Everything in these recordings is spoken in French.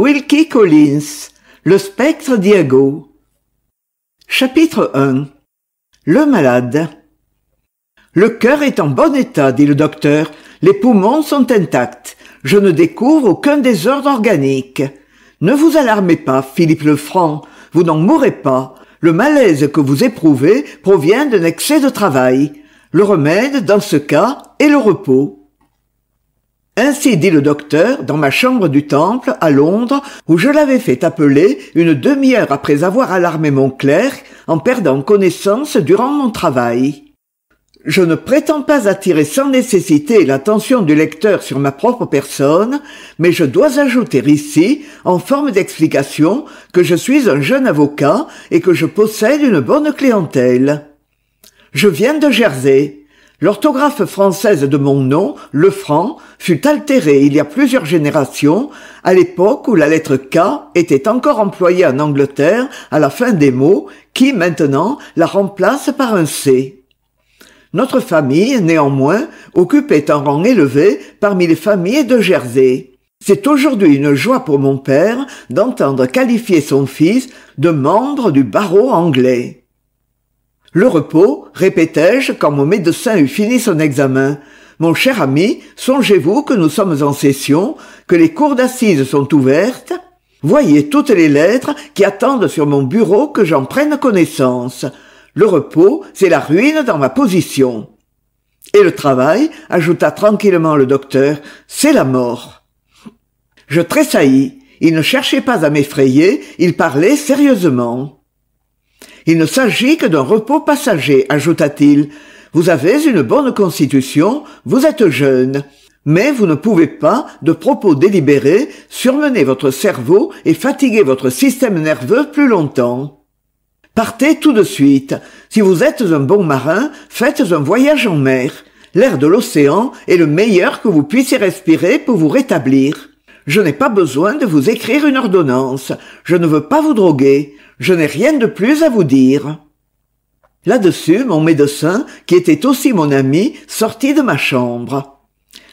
Wilkie Collins, le spectre d'Iago. Chapitre 1 Le malade Le cœur est en bon état, dit le docteur. Les poumons sont intacts. Je ne découvre aucun désordre organique. Ne vous alarmez pas, Philippe Lefranc. Vous n'en mourrez pas. Le malaise que vous éprouvez provient d'un excès de travail. Le remède, dans ce cas, est le repos. Ainsi dit le docteur dans ma chambre du Temple, à Londres, où je l'avais fait appeler une demi-heure après avoir alarmé mon clerc, en perdant connaissance durant mon travail. Je ne prétends pas attirer sans nécessité l'attention du lecteur sur ma propre personne, mais je dois ajouter ici, en forme d'explication, que je suis un jeune avocat et que je possède une bonne clientèle. Je viens de Jersey. L'orthographe française de mon nom, Lefranc, fut altérée il y a plusieurs générations, à l'époque où la lettre K était encore employée en Angleterre à la fin des mots, qui maintenant la remplace par un C. Notre famille, néanmoins, occupait un rang élevé parmi les familles de Jersey. C'est aujourd'hui une joie pour mon père d'entendre qualifier son fils de membre du barreau anglais le repos répétai-je quand mon médecin eut fini son examen mon cher ami songez-vous que nous sommes en session que les cours d'assises sont ouvertes voyez toutes les lettres qui attendent sur mon bureau que j'en prenne connaissance le repos c'est la ruine dans ma position et le travail ajouta tranquillement le docteur c'est la mort je tressaillis il ne cherchait pas à m'effrayer il parlait sérieusement il ne s'agit que d'un repos passager, ajouta-t-il. Vous avez une bonne constitution, vous êtes jeune. Mais vous ne pouvez pas, de propos délibérés, surmener votre cerveau et fatiguer votre système nerveux plus longtemps. Partez tout de suite. Si vous êtes un bon marin, faites un voyage en mer. L'air de l'océan est le meilleur que vous puissiez respirer pour vous rétablir. Je n'ai pas besoin de vous écrire une ordonnance. Je ne veux pas vous droguer je n'ai rien de plus à vous dire là-dessus mon médecin qui était aussi mon ami sortit de ma chambre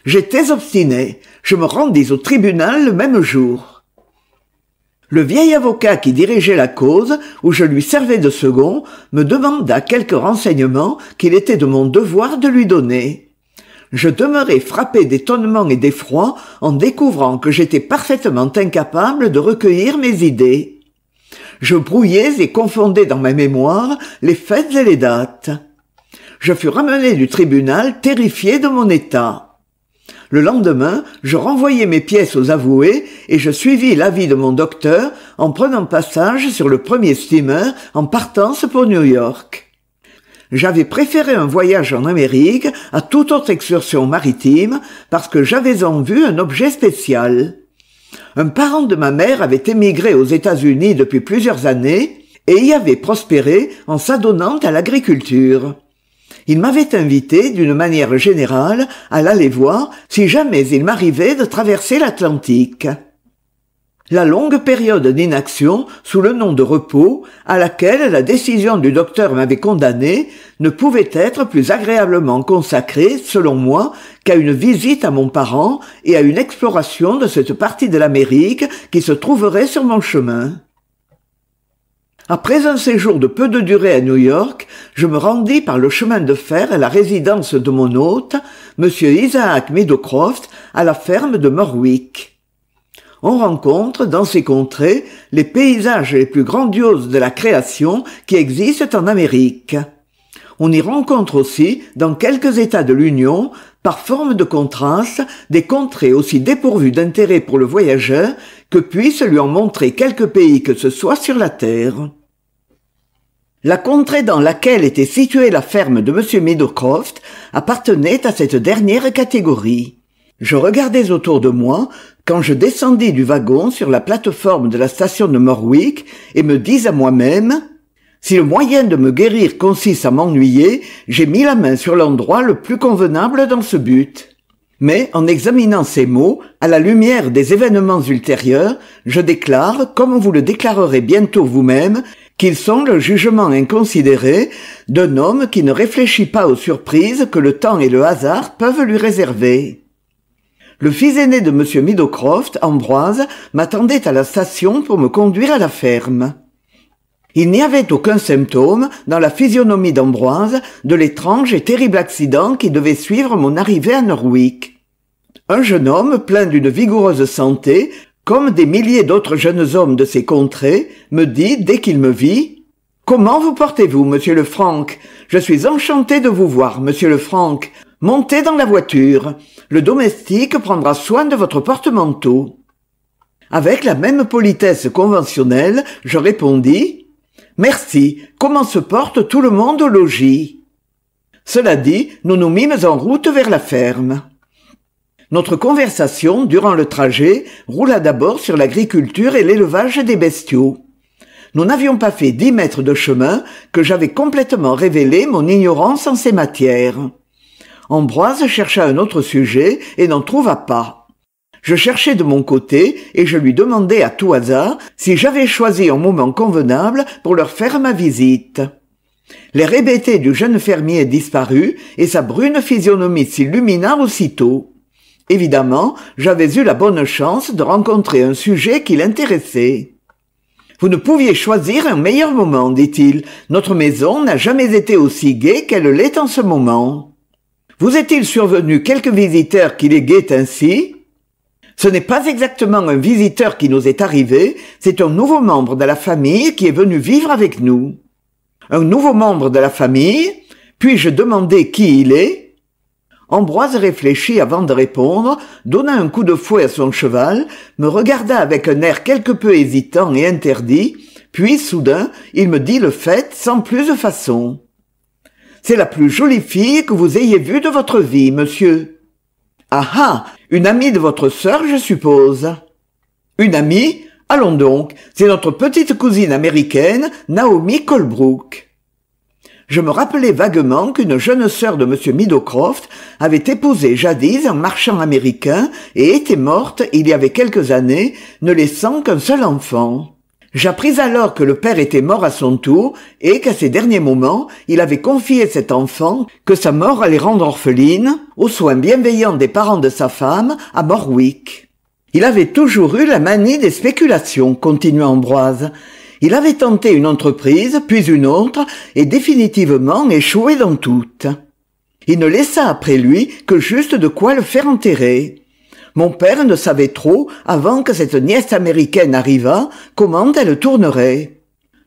j'étais obstiné je me rendis au tribunal le même jour le vieil avocat qui dirigeait la cause où je lui servais de second me demanda quelques renseignements qu'il était de mon devoir de lui donner je demeurai frappé d'étonnement et d'effroi en découvrant que j'étais parfaitement incapable de recueillir mes idées je brouillais et confondais dans ma mémoire les fêtes et les dates. Je fus ramené du tribunal terrifié de mon état. Le lendemain, je renvoyai mes pièces aux avoués et je suivis l'avis de mon docteur en prenant passage sur le premier steamer en partance pour New York. J'avais préféré un voyage en Amérique à toute autre excursion maritime parce que j'avais en vue un objet spécial. Un parent de ma mère avait émigré aux États-Unis depuis plusieurs années et y avait prospéré en s'adonnant à l'agriculture. Il m'avait invité, d'une manière générale, à l'aller voir si jamais il m'arrivait de traverser l'Atlantique la longue période d'inaction sous le nom de repos à laquelle la décision du docteur m'avait condamné ne pouvait être plus agréablement consacrée, selon moi, qu'à une visite à mon parent et à une exploration de cette partie de l'Amérique qui se trouverait sur mon chemin. Après un séjour de peu de durée à New York, je me rendis par le chemin de fer à la résidence de mon hôte, M. Isaac Meadowcroft, à la ferme de Morwick on rencontre dans ces contrées les paysages les plus grandioses de la création qui existent en Amérique. On y rencontre aussi, dans quelques États de l'Union, par forme de contraste, des contrées aussi dépourvues d'intérêt pour le voyageur que puissent lui en montrer quelque pays que ce soit sur la Terre. La contrée dans laquelle était située la ferme de M. Meadowcroft appartenait à cette dernière catégorie. Je regardais autour de moi quand je descendis du wagon sur la plateforme de la station de Morwick et me dis à moi-même si le moyen de me guérir consiste à m'ennuyer, j'ai mis la main sur l'endroit le plus convenable dans ce but. Mais en examinant ces mots, à la lumière des événements ultérieurs, je déclare, comme vous le déclarerez bientôt vous-même, qu'ils sont le jugement inconsidéré d'un homme qui ne réfléchit pas aux surprises que le temps et le hasard peuvent lui réserver. Le fils aîné de M. Meadowcroft, Ambroise, m'attendait à la station pour me conduire à la ferme. Il n'y avait aucun symptôme, dans la physionomie d'Ambroise, de l'étrange et terrible accident qui devait suivre mon arrivée à Norwick. Un jeune homme plein d'une vigoureuse santé, comme des milliers d'autres jeunes hommes de ces contrées, me dit dès qu'il me vit Comment vous portez-vous, monsieur Lefranc Je suis enchanté de vous voir, monsieur Lefranc Montez dans la voiture. Le domestique prendra soin de votre porte-manteau. Avec la même politesse conventionnelle, je répondis Merci. Comment se porte tout le monde au logis Cela dit, nous nous mîmes en route vers la ferme. Notre conversation, durant le trajet, roula d'abord sur l'agriculture et l'élevage des bestiaux. Nous n'avions pas fait dix mètres de chemin que j'avais complètement révélé mon ignorance en ces matières. Ambroise chercha un autre sujet et n'en trouva pas. Je cherchais de mon côté et je lui demandai à tout hasard si j'avais choisi un moment convenable pour leur faire ma visite. L'air hébété du jeune fermier disparut et sa brune physionomie s'illumina aussitôt. Évidemment, j'avais eu la bonne chance de rencontrer un sujet qui l'intéressait. Vous ne pouviez choisir un meilleur moment, dit-il. Notre maison n'a jamais été aussi gaie qu'elle l'est en ce moment. Vous est-il survenu quelque visiteur qui les guette ainsi Ce n'est pas exactement un visiteur qui nous est arrivé, c'est un nouveau membre de la famille qui est venu vivre avec nous. Un nouveau membre de la famille Puis-je demander qui il est Ambroise réfléchit avant de répondre, donna un coup de fouet à son cheval, me regarda avec un air quelque peu hésitant et interdit, puis soudain il me dit le fait sans plus de façon. C'est la plus jolie fille que vous ayez vue de votre vie, monsieur. Ah ah Une amie de votre sœur, je suppose. Une amie Allons donc, c'est notre petite cousine américaine, Naomi Colebrook. Je me rappelais vaguement qu'une jeune sœur de M. Meadowcroft avait épousé jadis un marchand américain et était morte il y avait quelques années, ne laissant qu'un seul enfant. J'appris alors que le père était mort à son tour et qu'à ses derniers moments, il avait confié cet enfant, que sa mort allait rendre orpheline, aux soins bienveillants des parents de sa femme à Morwick. Il avait toujours eu la manie des spéculations, continua Ambroise. Il avait tenté une entreprise, puis une autre, et définitivement échoué dans toutes. Il ne laissa après lui que juste de quoi le faire enterrer. Mon père ne savait trop, avant que cette nièce américaine arrivât, comment elle tournerait.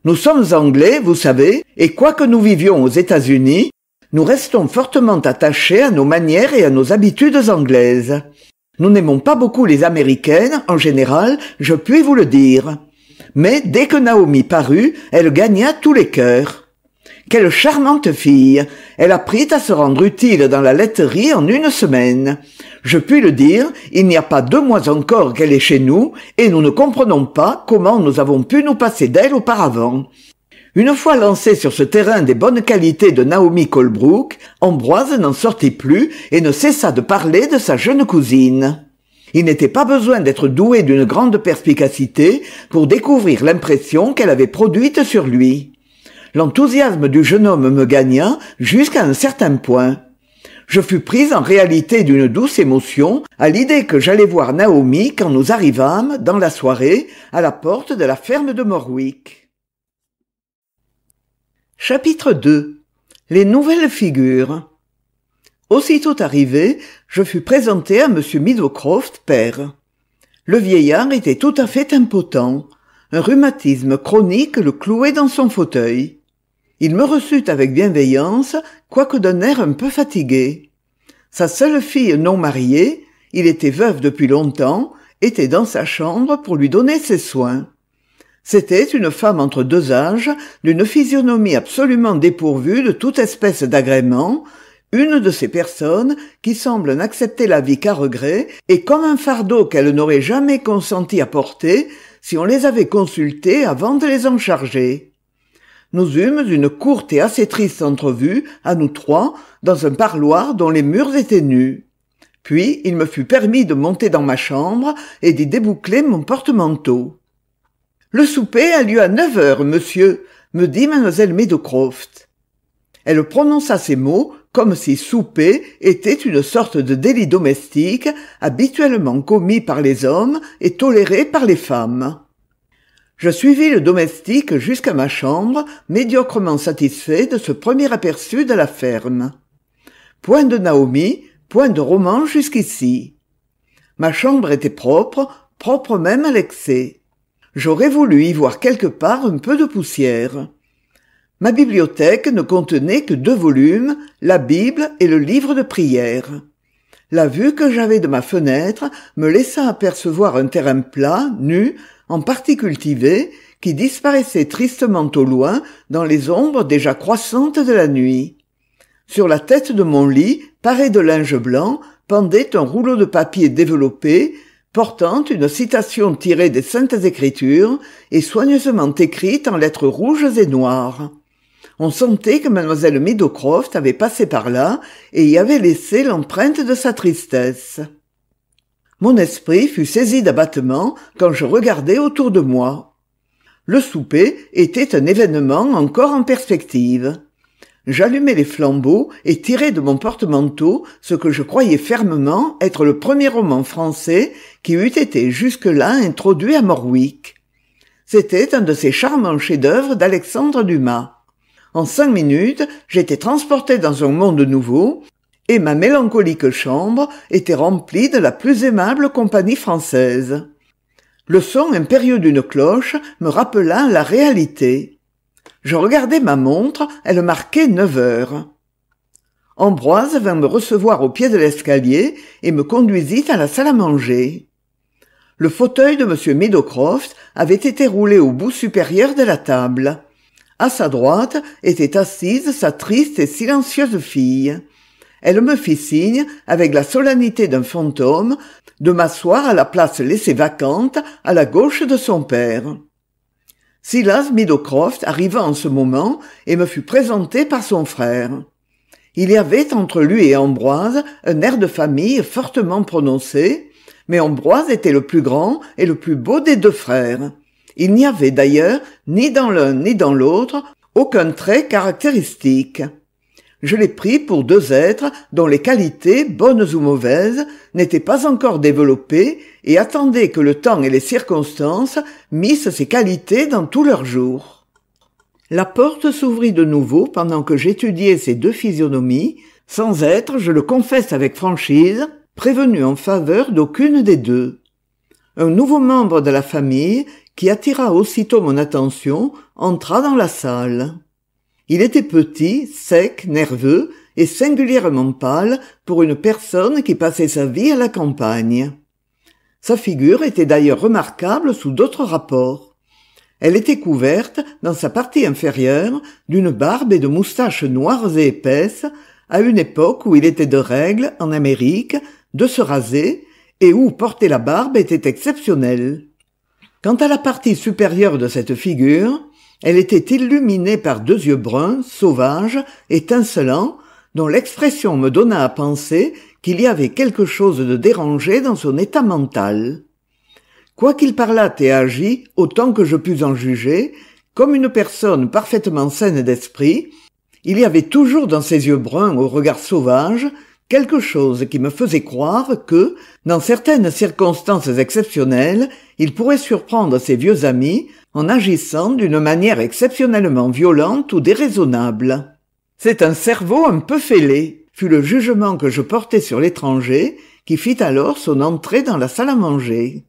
Nous sommes anglais, vous savez, et quoique nous vivions aux États-Unis, nous restons fortement attachés à nos manières et à nos habitudes anglaises. Nous n'aimons pas beaucoup les américaines, en général, je puis vous le dire. Mais dès que Naomi parut, elle gagna tous les cœurs. Quelle charmante fille Elle apprit à se rendre utile dans la laiterie en une semaine. Je puis le dire, il n'y a pas deux mois encore qu'elle est chez nous, et nous ne comprenons pas comment nous avons pu nous passer d'elle auparavant. Une fois lancée sur ce terrain des bonnes qualités de Naomi Colebrook, Ambroise n'en sortit plus et ne cessa de parler de sa jeune cousine. Il n'était pas besoin d'être doué d'une grande perspicacité pour découvrir l'impression qu'elle avait produite sur lui. L'enthousiasme du jeune homme me gagna jusqu'à un certain point. Je fus prise en réalité d'une douce émotion à l'idée que j'allais voir Naomi quand nous arrivâmes, dans la soirée, à la porte de la ferme de Morwick. Chapitre 2 Les nouvelles figures Aussitôt arrivé, je fus présenté à M. Meadowcroft, père. Le vieillard était tout à fait impotent. Un rhumatisme chronique le clouait dans son fauteuil. Il me reçut avec bienveillance, quoique d'un air un peu fatigué. Sa seule fille non mariée, il était veuf depuis longtemps, était dans sa chambre pour lui donner ses soins. C'était une femme entre deux âges, d'une physionomie absolument dépourvue de toute espèce d'agrément, une de ces personnes qui semblent n'accepter la vie qu'à regret et comme un fardeau qu'elles n'auraient jamais consenti à porter si on les avait consultées avant de les en charger nous eûmes une courte et assez triste entrevue, à nous trois, dans un parloir dont les murs étaient nus. Puis il me fut permis de monter dans ma chambre et d'y déboucler mon porte-manteau. Le souper a lieu à neuf heures, monsieur, me dit mademoiselle Meadowcroft. Elle prononça ces mots comme si souper était une sorte de délit domestique habituellement commis par les hommes et toléré par les femmes je suivis le domestique jusqu'à ma chambre médiocrement satisfait de ce premier aperçu de la ferme point de naomi point de roman jusqu'ici ma chambre était propre propre même à l'excès j'aurais voulu y voir quelque part un peu de poussière ma bibliothèque ne contenait que deux volumes la bible et le livre de prière la vue que j'avais de ma fenêtre me laissa apercevoir un terrain plat nu en partie cultivée, qui disparaissait tristement au loin dans les ombres déjà croissantes de la nuit. Sur la tête de mon lit, paré de linge blanc, pendait un rouleau de papier développé, portant une citation tirée des Saintes Écritures et soigneusement écrite en lettres rouges et noires. On sentait que mademoiselle Meadowcroft avait passé par là et y avait laissé l'empreinte de sa tristesse mon esprit fut saisi d'abattement quand je regardai autour de moi le souper était un événement encore en perspective j'allumai les flambeaux et tirai de mon porte-manteau ce que je croyais fermement être le premier roman français qui eût été jusque-là introduit à Morwick. C'était un de ces charmants chefs-d'œuvre d'Alexandre Dumas. En cinq minutes, j'étais transporté dans un monde nouveau, et ma mélancolique chambre était remplie de la plus aimable compagnie française. Le son impérieux d'une cloche me rappela la réalité. Je regardais ma montre, elle marquait neuf heures. Ambroise vint me recevoir au pied de l'escalier et me conduisit à la salle à manger. Le fauteuil de M. Meadowcroft avait été roulé au bout supérieur de la table. À sa droite était assise sa triste et silencieuse fille. Elle me fit signe, avec la solennité d'un fantôme, de m'asseoir à la place laissée vacante, à la gauche de son père. Silas Meadowcroft arriva en ce moment et me fut présenté par son frère. Il y avait entre lui et Ambroise un air de famille fortement prononcé, mais Ambroise était le plus grand et le plus beau des deux frères. Il n'y avait d'ailleurs, ni dans l'un ni dans l'autre, aucun trait caractéristique je les pris pour deux êtres dont les qualités, bonnes ou mauvaises, n'étaient pas encore développées et attendaient que le temps et les circonstances missent ces qualités dans tous leurs jours. La porte s'ouvrit de nouveau pendant que j'étudiais ces deux physionomies, sans être, je le confesse avec franchise, prévenu en faveur d'aucune des deux. Un nouveau membre de la famille, qui attira aussitôt mon attention, entra dans la salle. Il était petit, sec, nerveux et singulièrement pâle pour une personne qui passait sa vie à la campagne. Sa figure était d'ailleurs remarquable sous d'autres rapports. Elle était couverte, dans sa partie inférieure, d'une barbe et de moustaches noires et épaisses, à une époque où il était de règle, en Amérique, de se raser, et où porter la barbe était exceptionnel. Quant à la partie supérieure de cette figure, elle était illuminée par deux yeux bruns, sauvages, étincelants, dont l'expression me donna à penser qu'il y avait quelque chose de dérangé dans son état mental. Quoiqu'il parlât et agît, autant que je pus en juger, comme une personne parfaitement saine d'esprit, il y avait toujours dans ses yeux bruns au regard sauvage quelque chose qui me faisait croire que, dans certaines circonstances exceptionnelles, il pourrait surprendre ses vieux amis en agissant d'une manière exceptionnellement violente ou déraisonnable. C'est un cerveau un peu fêlé, fut le jugement que je portais sur l'étranger, qui fit alors son entrée dans la salle à manger.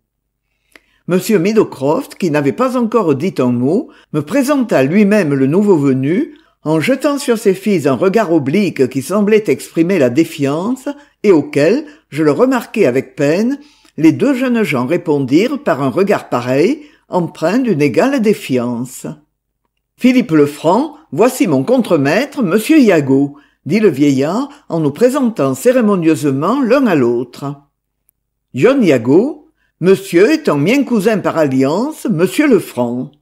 Monsieur Meadowcroft, qui n'avait pas encore dit un mot, me présenta lui-même le nouveau venu en jetant sur ses fils un regard oblique qui semblait exprimer la défiance, et auquel, je le remarquai avec peine, les deux jeunes gens répondirent par un regard pareil, empreint d'une égale défiance. Philippe Lefranc, voici mon contremaître, monsieur Iago, dit le vieillard en nous présentant cérémonieusement l'un à l'autre. John Iago, monsieur est un mien cousin par alliance, monsieur Lefranc.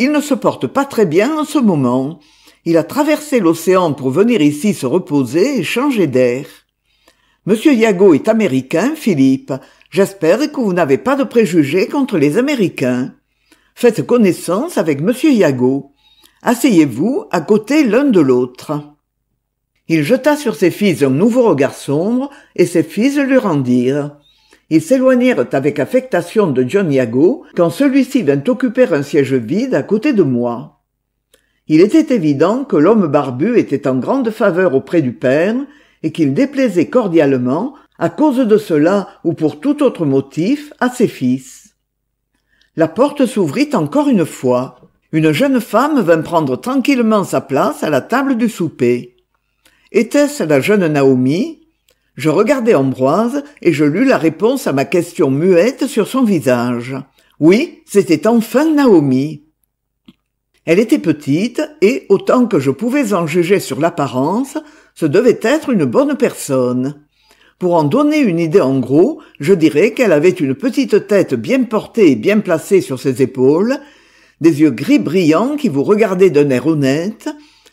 Il ne se porte pas très bien en ce moment. Il a traversé l'océan pour venir ici se reposer et changer d'air. Monsieur Yago est américain, Philippe. J'espère que vous n'avez pas de préjugés contre les Américains. Faites connaissance avec monsieur Yago. Asseyez-vous à côté l'un de l'autre. Il jeta sur ses fils un nouveau regard sombre, et ses fils lui rendirent. Ils s'éloignèrent avec affectation de John Yago quand celui-ci vint occuper un siège vide à côté de moi. Il était évident que l'homme barbu était en grande faveur auprès du père et qu'il déplaisait cordialement, à cause de cela ou pour tout autre motif, à ses fils. La porte s'ouvrit encore une fois. Une jeune femme vint prendre tranquillement sa place à la table du souper. Était-ce la jeune Naomi Je regardai Ambroise et je lus la réponse à ma question muette sur son visage. Oui, c'était enfin Naomi. Elle était petite, et, autant que je pouvais en juger sur l'apparence, ce devait être une bonne personne. Pour en donner une idée en gros, je dirais qu'elle avait une petite tête bien portée et bien placée sur ses épaules, des yeux gris brillants qui vous regardaient d'un air honnête,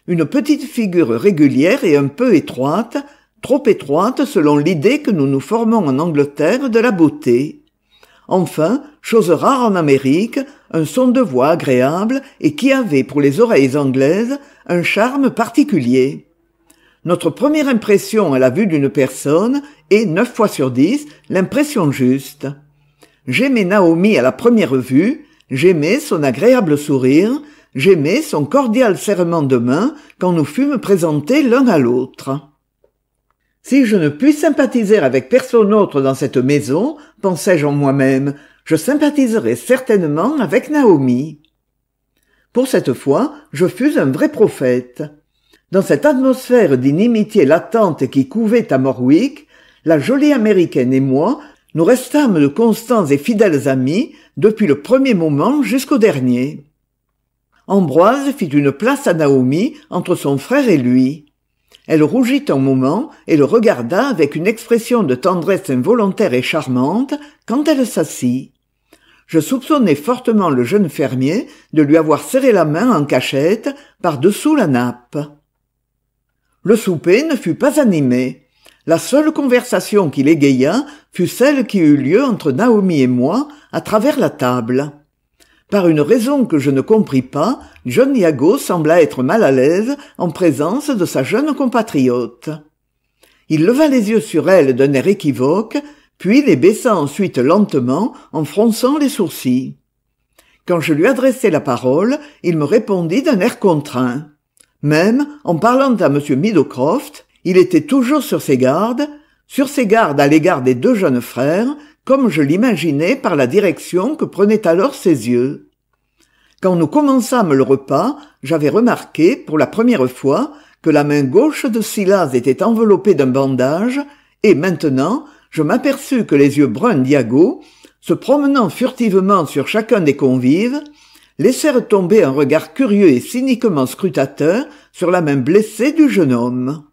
une petite figure régulière et un peu étroite, trop étroite selon l'idée que nous nous formons en Angleterre de la beauté. Enfin, chose rare en Amérique, un son de voix agréable et qui avait pour les oreilles anglaises un charme particulier. Notre première impression à la vue d'une personne est, neuf fois sur dix, l'impression juste. J'aimais Naomi à la première vue, j'aimais son agréable sourire, j'aimais son cordial serrement de main quand nous fûmes présentés l'un à l'autre. Si je ne puis sympathiser avec personne autre dans cette maison, pensais-je en moi-même, je sympathiserai certainement avec Naomi. Pour cette fois, je fus un vrai prophète. Dans cette atmosphère d'inimitié latente qui couvait à Morwick, la jolie américaine et moi, nous restâmes de constants et fidèles amis depuis le premier moment jusqu'au dernier. Ambroise fit une place à Naomi entre son frère et lui. Elle rougit un moment et le regarda avec une expression de tendresse involontaire et charmante quand elle s'assit. Je soupçonnai fortement le jeune fermier de lui avoir serré la main en cachette par-dessous la nappe. Le souper ne fut pas animé. La seule conversation qui l'égaya fut celle qui eut lieu entre Naomi et moi à travers la table. Par une raison que je ne compris pas, John Iago sembla être mal à l'aise en présence de sa jeune compatriote. Il leva les yeux sur elle d'un air équivoque, puis les baissa ensuite lentement en fronçant les sourcils. Quand je lui adressai la parole, il me répondit d'un air contraint. Même en parlant à M. Meadowcroft, il était toujours sur ses gardes, sur ses gardes à l'égard des deux jeunes frères, comme je l'imaginais par la direction que prenaient alors ses yeux. Quand nous commençâmes le repas, j'avais remarqué, pour la première fois, que la main gauche de Silas était enveloppée d'un bandage, et maintenant, je m'aperçus que les yeux bruns d'Iago, se promenant furtivement sur chacun des convives, laissèrent tomber un regard curieux et cyniquement scrutateur sur la main blessée du jeune homme.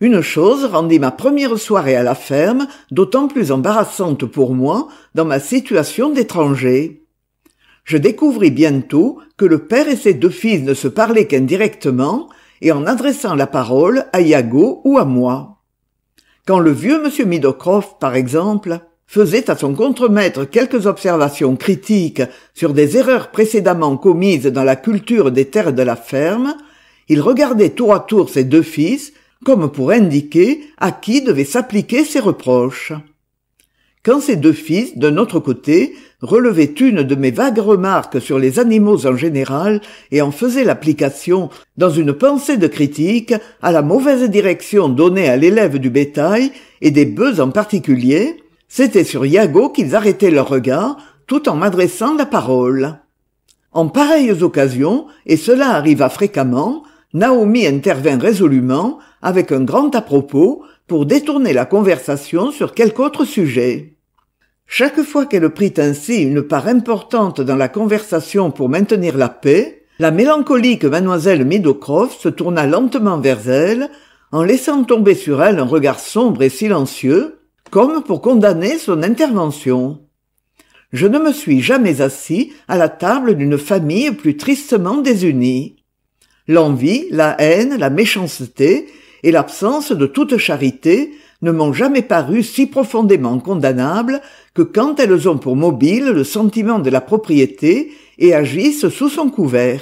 Une chose rendit ma première soirée à la ferme d'autant plus embarrassante pour moi dans ma situation d'étranger. Je découvris bientôt que le père et ses deux fils ne se parlaient qu'indirectement et en adressant la parole à Iago ou à moi. Quand le vieux M. Midocroft, par exemple, faisait à son contremaître quelques observations critiques sur des erreurs précédemment commises dans la culture des terres de la ferme, il regardait tour à tour ses deux fils comme pour indiquer à qui devaient s'appliquer ces reproches. Quand ces deux fils, d'un autre côté, relevaient une de mes vagues remarques sur les animaux en général et en faisaient l'application, dans une pensée de critique, à la mauvaise direction donnée à l'élève du bétail, et des bœufs en particulier, c'était sur Iago qu'ils arrêtaient leur regard, tout en m'adressant la parole. En pareilles occasions, et cela arriva fréquemment, Naomi intervint résolument, avec un grand à-propos pour détourner la conversation sur quelque autre sujet. Chaque fois qu'elle prit ainsi une part importante dans la conversation pour maintenir la paix, la mélancolique mademoiselle Meadowcroft se tourna lentement vers elle, en laissant tomber sur elle un regard sombre et silencieux, comme pour condamner son intervention. Je ne me suis jamais assis à la table d'une famille plus tristement désunie. L'envie, la haine, la méchanceté et l'absence de toute charité ne m'ont jamais paru si profondément condamnable que quand elles ont pour mobile le sentiment de la propriété et agissent sous son couvert.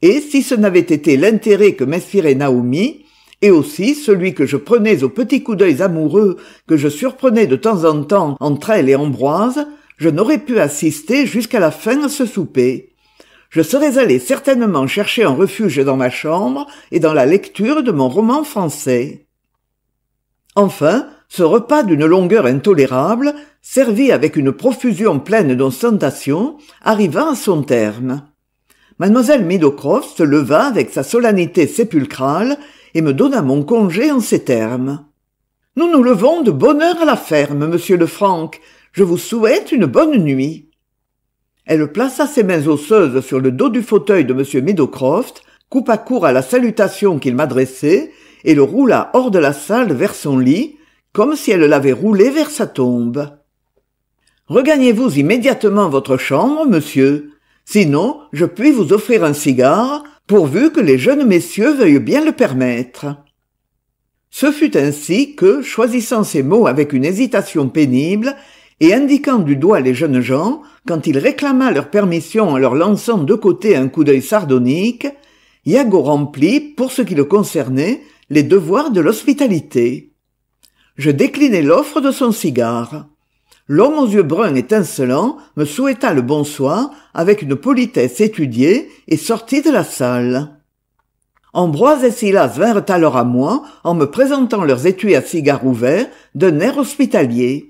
Et si ce n'avait été l'intérêt que m'inspirait Naomi, et aussi celui que je prenais aux petits coup d'œil amoureux que je surprenais de temps en temps entre elle et Ambroise, je n'aurais pu assister jusqu'à la fin à ce souper je serais allé certainement chercher un refuge dans ma chambre et dans la lecture de mon roman français. Enfin, ce repas d'une longueur intolérable, servi avec une profusion pleine d'ostentation, arriva à son terme. Mademoiselle Midocroft se leva avec sa solennité sépulcrale et me donna mon congé en ces termes. Nous nous levons de bonne heure à la ferme, monsieur Lefranc. Je vous souhaite une bonne nuit. Elle plaça ses mains osseuses sur le dos du fauteuil de M. Meadowcroft, coupa court à la salutation qu'il m'adressait, et le roula hors de la salle vers son lit, comme si elle l'avait roulé vers sa tombe. Regagnez-vous immédiatement votre chambre, monsieur. Sinon, je puis vous offrir un cigare, pourvu que les jeunes messieurs veuillent bien le permettre. Ce fut ainsi que, choisissant ces mots avec une hésitation pénible et indiquant du doigt les jeunes gens, quand il réclama leur permission en leur lançant de côté un coup d'œil sardonique, Yago remplit, pour ce qui le concernait, les devoirs de l'hospitalité. Je déclinai l'offre de son cigare. L'homme aux yeux bruns étincelants me souhaita le bonsoir avec une politesse étudiée et sortit de la salle. Ambroise et Silas vinrent alors à moi en me présentant leurs étuis à cigares ouverts d'un air hospitalier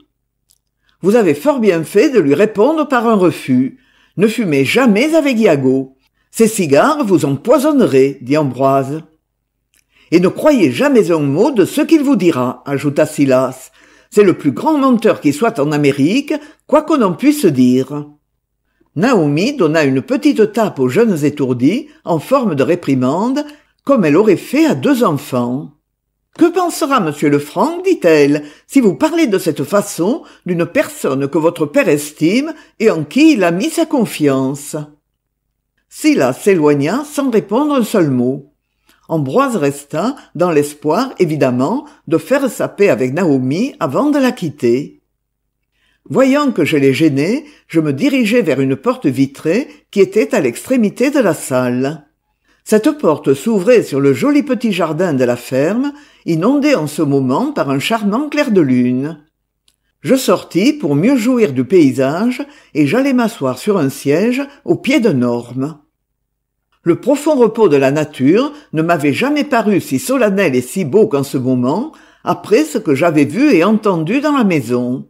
vous avez fort bien fait de lui répondre par un refus. Ne fumez jamais avec Iago. Ces cigares vous empoisonneraient, dit Ambroise. Et ne croyez jamais un mot de ce qu'il vous dira, ajouta Silas. C'est le plus grand menteur qui soit en Amérique, quoi qu'on en puisse dire. Naomi donna une petite tape aux jeunes étourdis en forme de réprimande, comme elle aurait fait à deux enfants que pensera monsieur Lefranc dit-elle si vous parlez de cette façon d'une personne que votre père estime et en qui il a mis sa confiance Silla s'éloigna sans répondre un seul mot. Ambroise resta, dans l'espoir, évidemment, de faire sa paix avec Naomi avant de la quitter. Voyant que je l'ai gênais, je me dirigeai vers une porte vitrée qui était à l'extrémité de la salle. Cette porte s'ouvrait sur le joli petit jardin de la ferme, inondé en ce moment par un charmant clair de lune. Je sortis pour mieux jouir du paysage et j'allai m'asseoir sur un siège au pied d'un orme. Le profond repos de la nature ne m'avait jamais paru si solennel et si beau qu'en ce moment, après ce que j'avais vu et entendu dans la maison.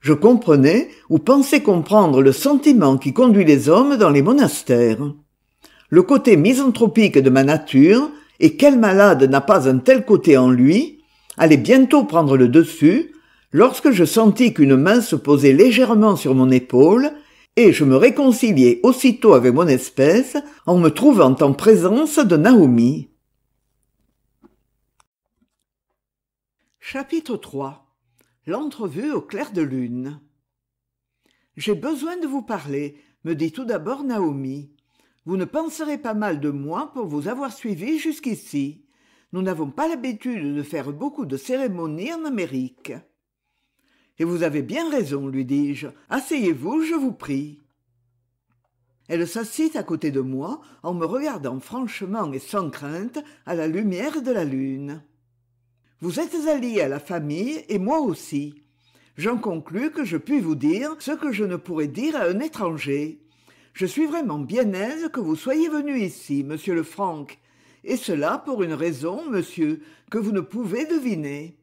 Je comprenais ou pensais comprendre le sentiment qui conduit les hommes dans les monastères le côté misanthropique de ma nature, et quel malade n'a pas un tel côté en lui, allait bientôt prendre le dessus, lorsque je sentis qu'une main se posait légèrement sur mon épaule, et je me réconciliai aussitôt avec mon espèce en me trouvant en présence de Naomi. Chapitre 3 L'entrevue au clair de lune J'ai besoin de vous parler, me dit tout d'abord Naomi vous ne penserez pas mal de moi pour vous avoir suivi jusqu'ici. Nous n'avons pas l'habitude de faire beaucoup de cérémonies en Amérique. Et vous avez bien raison, lui dis-je. Asseyez-vous, je vous prie. Elle s'assit à côté de moi en me regardant franchement et sans crainte à la lumière de la lune. Vous êtes allié à la famille et moi aussi. J'en conclus que je puis vous dire ce que je ne pourrais dire à un étranger je suis vraiment bien aise que vous soyez venu ici monsieur le lefranc et cela pour une raison monsieur que vous ne pouvez deviner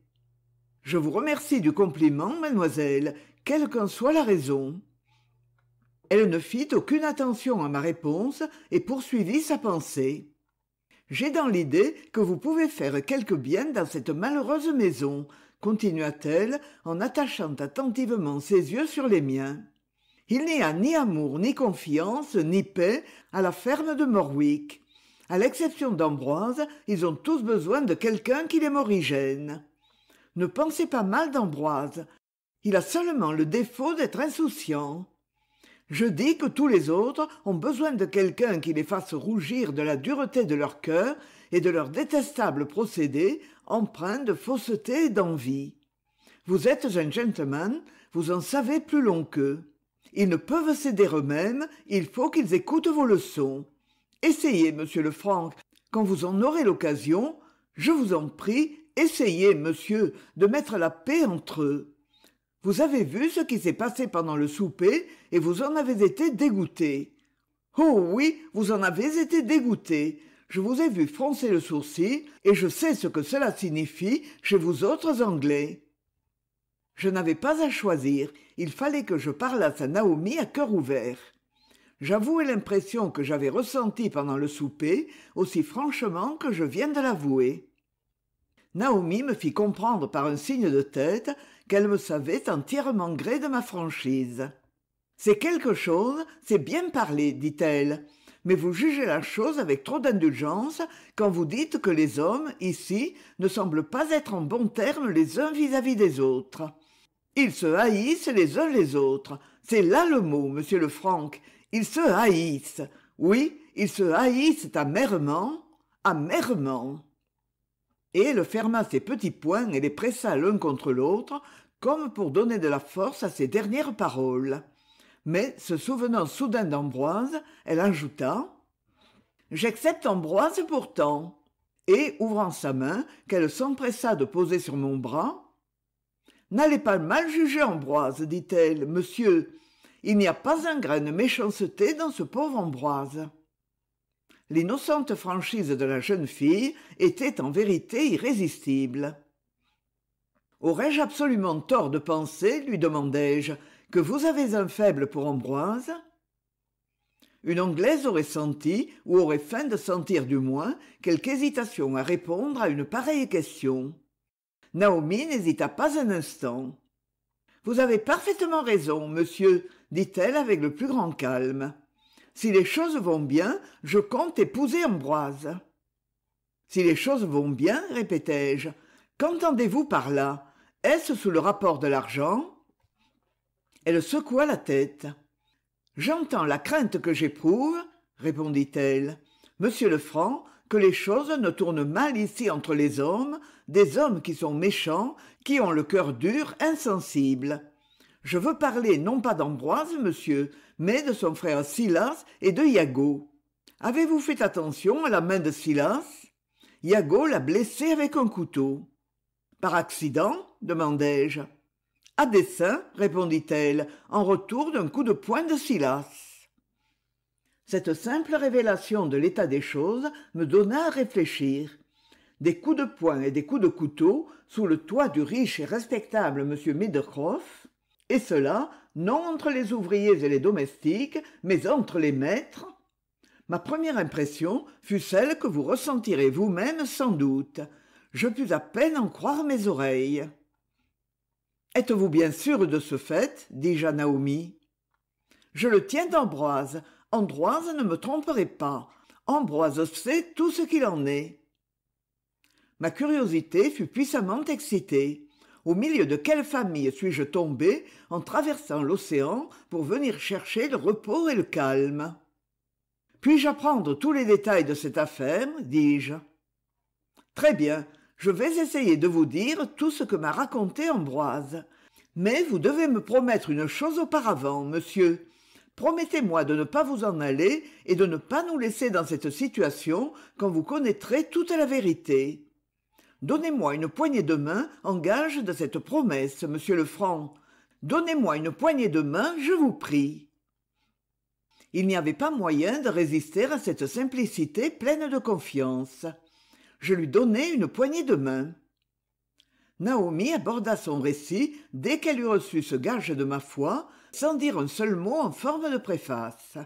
je vous remercie du compliment mademoiselle quelle qu'en soit la raison elle ne fit aucune attention à ma réponse et poursuivit sa pensée j'ai dans l'idée que vous pouvez faire quelque bien dans cette malheureuse maison continua-t-elle en attachant attentivement ses yeux sur les miens il n'y a ni amour ni confiance ni paix à la ferme de morwick à l'exception d'ambroise ils ont tous besoin de quelqu'un qui les morigène ne pensez pas mal d'ambroise il a seulement le défaut d'être insouciant je dis que tous les autres ont besoin de quelqu'un qui les fasse rougir de la dureté de leur cœur et de leurs détestables procédés empreints de fausseté et d'envie vous êtes un gentleman vous en savez plus long qu'eux ils ne peuvent céder eux-mêmes il faut qu'ils écoutent vos leçons essayez monsieur lefranc quand vous en aurez l'occasion je vous en prie essayez monsieur de mettre la paix entre eux vous avez vu ce qui s'est passé pendant le souper et vous en avez été dégoûté oh oui vous en avez été dégoûté je vous ai vu froncer le sourcil et je sais ce que cela signifie chez vous autres anglais je n'avais pas à choisir, il fallait que je parlasse à Naomi à cœur ouvert. J'avouai l'impression que j'avais ressentie pendant le souper, aussi franchement que je viens de l'avouer. Naomi me fit comprendre par un signe de tête qu'elle me savait entièrement gré de ma franchise. C'est quelque chose, c'est bien parler, dit-elle, mais vous jugez la chose avec trop d'indulgence quand vous dites que les hommes, ici, ne semblent pas être en bons termes les uns vis à -vis des autres ils se haïssent les uns les autres c'est là le mot monsieur Lefranc ils se haïssent oui ils se haïssent amèrement amèrement et elle ferma ses petits poings et les pressa l'un contre l'autre comme pour donner de la force à ses dernières paroles mais se souvenant soudain d'ambroise elle ajouta j'accepte ambroise pourtant et ouvrant sa main qu'elle s'empressa de poser sur mon bras n'allez pas mal juger ambroise dit-elle monsieur il n'y a pas un grain de méchanceté dans ce pauvre ambroise l'innocente franchise de la jeune fille était en vérité irrésistible aurais-je absolument tort de penser lui demandai-je que vous avez un faible pour ambroise une anglaise aurait senti ou aurait feint de sentir du moins quelque hésitation à répondre à une pareille question naomi n'hésita pas un instant vous avez parfaitement raison monsieur dit-elle avec le plus grand calme si les choses vont bien je compte épouser ambroise si les choses vont bien répétai-je qu'entendez-vous par là est-ce sous le rapport de l'argent elle secoua la tête j'entends la crainte que j'éprouve répondit-elle monsieur lefranc que les choses ne tournent mal ici entre les hommes des hommes qui sont méchants, qui ont le cœur dur, insensible. Je veux parler non pas d'Ambroise, monsieur, mais de son frère Silas et de Iago. Avez-vous fait attention à la main de Silas Iago l'a blessé avec un couteau. Par accident demandai-je. À dessein, répondit-elle, en retour d'un coup de poing de Silas. Cette simple révélation de l'état des choses me donna à réfléchir des coups de poing et des coups de couteau sous le toit du riche et respectable m medencroff et cela non entre les ouvriers et les domestiques mais entre les maîtres ma première impression fut celle que vous ressentirez vous-même sans doute je pus à peine en croire mes oreilles êtes-vous bien sûr de ce fait dis-je à naomi je le tiens d'ambroise ambroise ne me tromperait pas ambroise sait tout ce qu'il en est ma curiosité fut puissamment excitée au milieu de quelle famille suis-je tombé en traversant l'océan pour venir chercher le repos et le calme puis-je apprendre tous les détails de cette affaire dis-je très bien je vais essayer de vous dire tout ce que m'a raconté ambroise mais vous devez me promettre une chose auparavant monsieur promettez-moi de ne pas vous en aller et de ne pas nous laisser dans cette situation quand vous connaîtrez toute la vérité donnez-moi une poignée de main en gage de cette promesse monsieur lefranc donnez-moi une poignée de main je vous prie il n'y avait pas moyen de résister à cette simplicité pleine de confiance je lui donnai une poignée de main naomi aborda son récit dès qu'elle eut reçu ce gage de ma foi sans dire un seul mot en forme de préface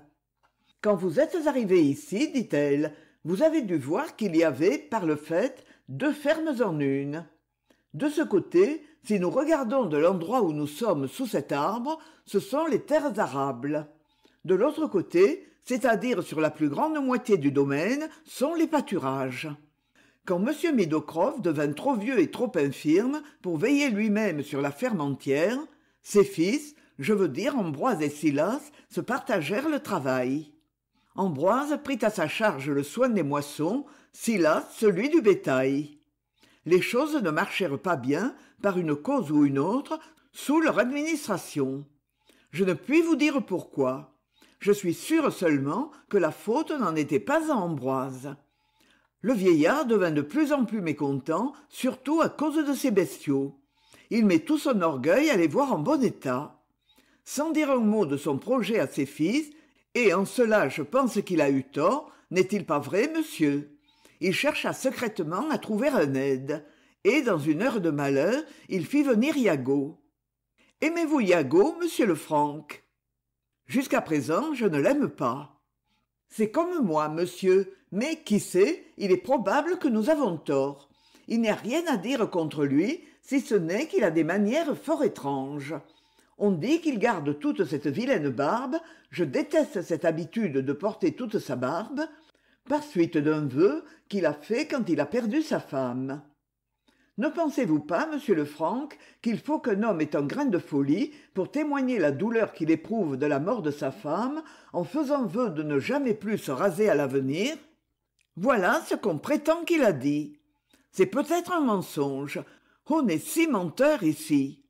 quand vous êtes arrivé ici dit-elle vous avez dû voir qu'il y avait par le fait deux fermes en une. De ce côté, si nous regardons de l'endroit où nous sommes sous cet arbre, ce sont les terres arables. De l'autre côté, c'est-à-dire sur la plus grande moitié du domaine, sont les pâturages. Quand M. Meadowcroft devint trop vieux et trop infirme pour veiller lui-même sur la ferme entière, ses fils, je veux dire Ambroise et Silas, se partagèrent le travail. Ambroise prit à sa charge le soin des moissons, a celui du bétail les choses ne marchèrent pas bien par une cause ou une autre sous leur administration je ne puis vous dire pourquoi je suis sûr seulement que la faute n'en était pas à ambroise le vieillard devint de plus en plus mécontent surtout à cause de ses bestiaux il met tout son orgueil à les voir en bon état sans dire un mot de son projet à ses fils et en cela je pense qu'il a eu tort n'est-il pas vrai monsieur il chercha secrètement à trouver un aide et dans une heure de malheur il fit venir iago aimez-vous Yago, monsieur le Franck ?»« jusqu'à présent je ne l'aime pas c'est comme moi monsieur mais qui sait il est probable que nous avons tort il n'y a rien à dire contre lui si ce n'est qu'il a des manières fort étranges on dit qu'il garde toute cette vilaine barbe je déteste cette habitude de porter toute sa barbe par suite d'un vœu qu'il a fait quand il a perdu sa femme. Ne pensez-vous pas, monsieur Lefranc, qu'il faut qu'un homme ait un grain de folie pour témoigner la douleur qu'il éprouve de la mort de sa femme en faisant vœu de ne jamais plus se raser à l'avenir Voilà ce qu'on prétend qu'il a dit. C'est peut-être un mensonge. On est si menteurs ici.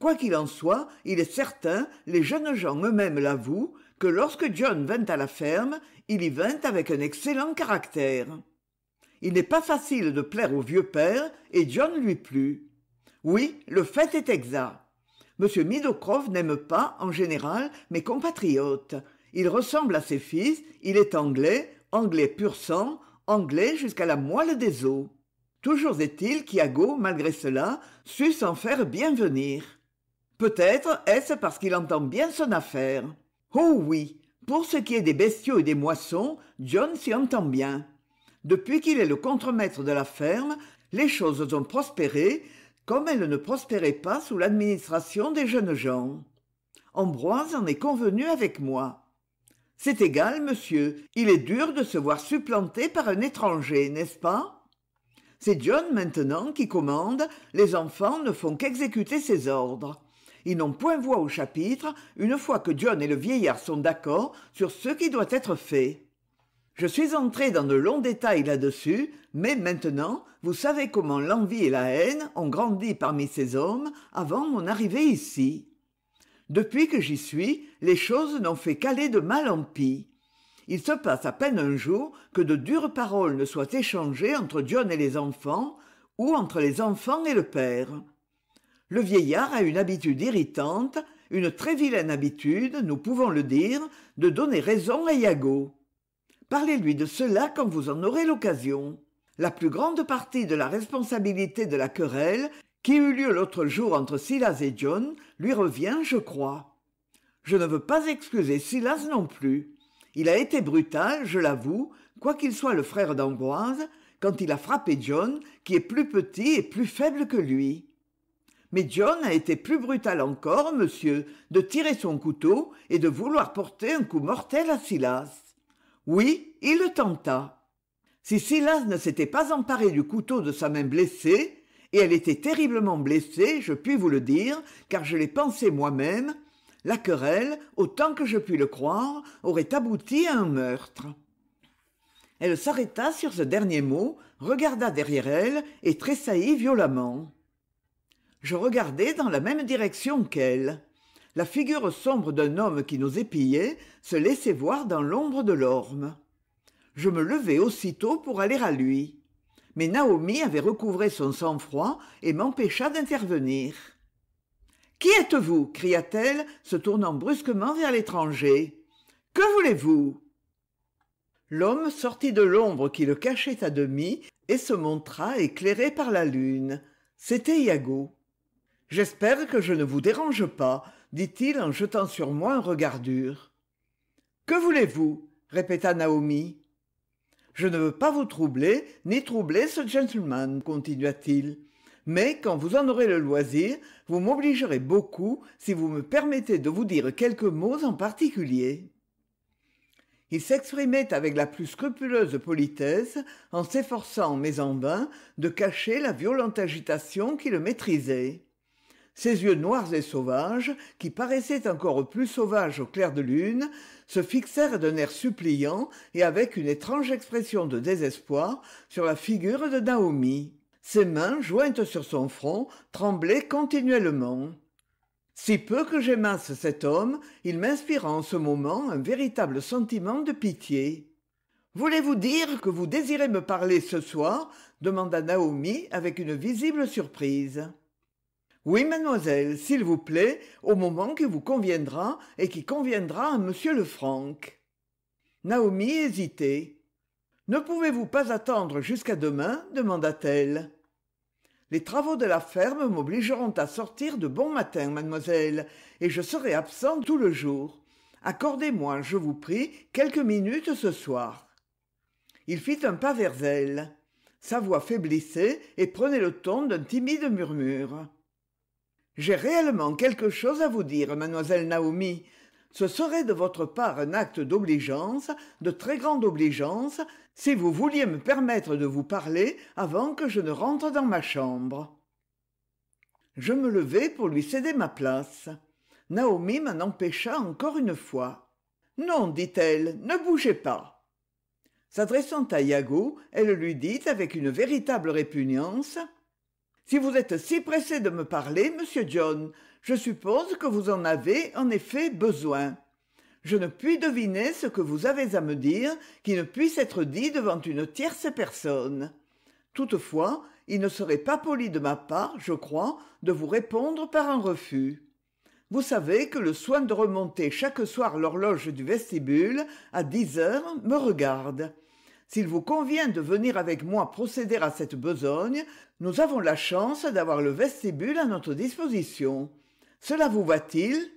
Quoi qu'il en soit, il est certain, les jeunes gens eux-mêmes l'avouent, que lorsque John vint à la ferme, il y vint avec un excellent caractère il n'est pas facile de plaire au vieux père et john lui plut oui le fait est exact m Midocroft n'aime pas en général mes compatriotes il ressemble à ses fils il est anglais anglais pur sang anglais jusqu'à la moelle des os toujours est-il qu'Iago, malgré cela sut s'en faire bien venir peut-être est-ce parce qu'il entend bien son affaire oh oui pour ce qui est des bestiaux et des moissons john s'y entend bien depuis qu'il est le contremaître de la ferme les choses ont prospéré comme elles ne prospéraient pas sous l'administration des jeunes gens ambroise en est convenu avec moi c'est égal monsieur il est dur de se voir supplanté par un étranger n'est-ce pas c'est john maintenant qui commande les enfants ne font qu'exécuter ses ordres ils n'ont point voix au chapitre une fois que john et le vieillard sont d'accord sur ce qui doit être fait je suis entré dans de longs détails là-dessus mais maintenant vous savez comment l'envie et la haine ont grandi parmi ces hommes avant mon arrivée ici depuis que j'y suis les choses n'ont fait qu'aller de mal en pis il se passe à peine un jour que de dures paroles ne soient échangées entre John et les enfants ou entre les enfants et le père le vieillard a une habitude irritante une très vilaine habitude nous pouvons le dire de donner raison à iago parlez-lui de cela quand vous en aurez l'occasion la plus grande partie de la responsabilité de la querelle qui eut lieu l'autre jour entre Silas et John lui revient, je crois. Je ne veux pas excuser Silas non plus. Il a été brutal, je l'avoue, quoiqu'il soit le frère d'Ambroise, quand il a frappé John, qui est plus petit et plus faible que lui. Mais John a été plus brutal encore, monsieur, de tirer son couteau et de vouloir porter un coup mortel à Silas oui il le tenta si silas ne s'était pas emparé du couteau de sa main blessée et elle était terriblement blessée je puis vous le dire car je l'ai pensé moi-même la querelle autant que je puis le croire aurait abouti à un meurtre elle s'arrêta sur ce dernier mot regarda derrière elle et tressaillit violemment je regardai dans la même direction qu'elle la figure sombre d'un homme qui nous épiait se laissait voir dans l'ombre de l'orme je me levai aussitôt pour aller à lui mais naomi avait recouvré son sang-froid et m'empêcha d'intervenir qui êtes-vous cria-t-elle se tournant brusquement vers l'étranger que voulez-vous l'homme sortit de l'ombre qui le cachait à demi et se montra éclairé par la lune c'était iago j'espère que je ne vous dérange pas dit-il en jetant sur moi un regard dur. Que voulez-vous répéta Naomi. Je ne veux pas vous troubler, ni troubler ce gentleman, continua-t-il. Mais quand vous en aurez le loisir, vous m'obligerez beaucoup si vous me permettez de vous dire quelques mots en particulier. Il s'exprimait avec la plus scrupuleuse politesse, en s'efforçant, mais en vain, de cacher la violente agitation qui le maîtrisait ses yeux noirs et sauvages, qui paraissaient encore plus sauvages au clair de lune, se fixèrent d'un air suppliant et avec une étrange expression de désespoir sur la figure de Naomi. Ses mains, jointes sur son front, tremblaient continuellement. Si peu que j'aimasse cet homme, il m'inspira en ce moment un véritable sentiment de pitié. Voulez-vous dire que vous désirez me parler ce soir demanda Naomi avec une visible surprise oui mademoiselle s'il vous plaît au moment qui vous conviendra et qui conviendra à m lefranc naomi hésitait ne pouvez-vous pas attendre jusqu'à demain demanda-t-elle les travaux de la ferme m'obligeront à sortir de bon matin mademoiselle et je serai absent tout le jour accordez-moi je vous prie quelques minutes ce soir il fit un pas vers elle sa voix faiblissait et prenait le ton d'un timide murmure j'ai réellement quelque chose à vous dire mademoiselle naomi ce serait de votre part un acte d'obligeance de très grande obligeance si vous vouliez me permettre de vous parler avant que je ne rentre dans ma chambre je me levai pour lui céder ma place naomi m'en empêcha encore une fois non dit-elle ne bougez pas s'adressant à Yago, elle lui dit avec une véritable répugnance si vous êtes si pressé de me parler monsieur john je suppose que vous en avez en effet besoin je ne puis deviner ce que vous avez à me dire qui ne puisse être dit devant une tierce personne toutefois il ne serait pas poli de ma part je crois de vous répondre par un refus vous savez que le soin de remonter chaque soir l'horloge du vestibule à dix heures me regarde s'il vous convient de venir avec moi procéder à cette besogne nous avons la chance d'avoir le vestibule à notre disposition cela vous va-t-il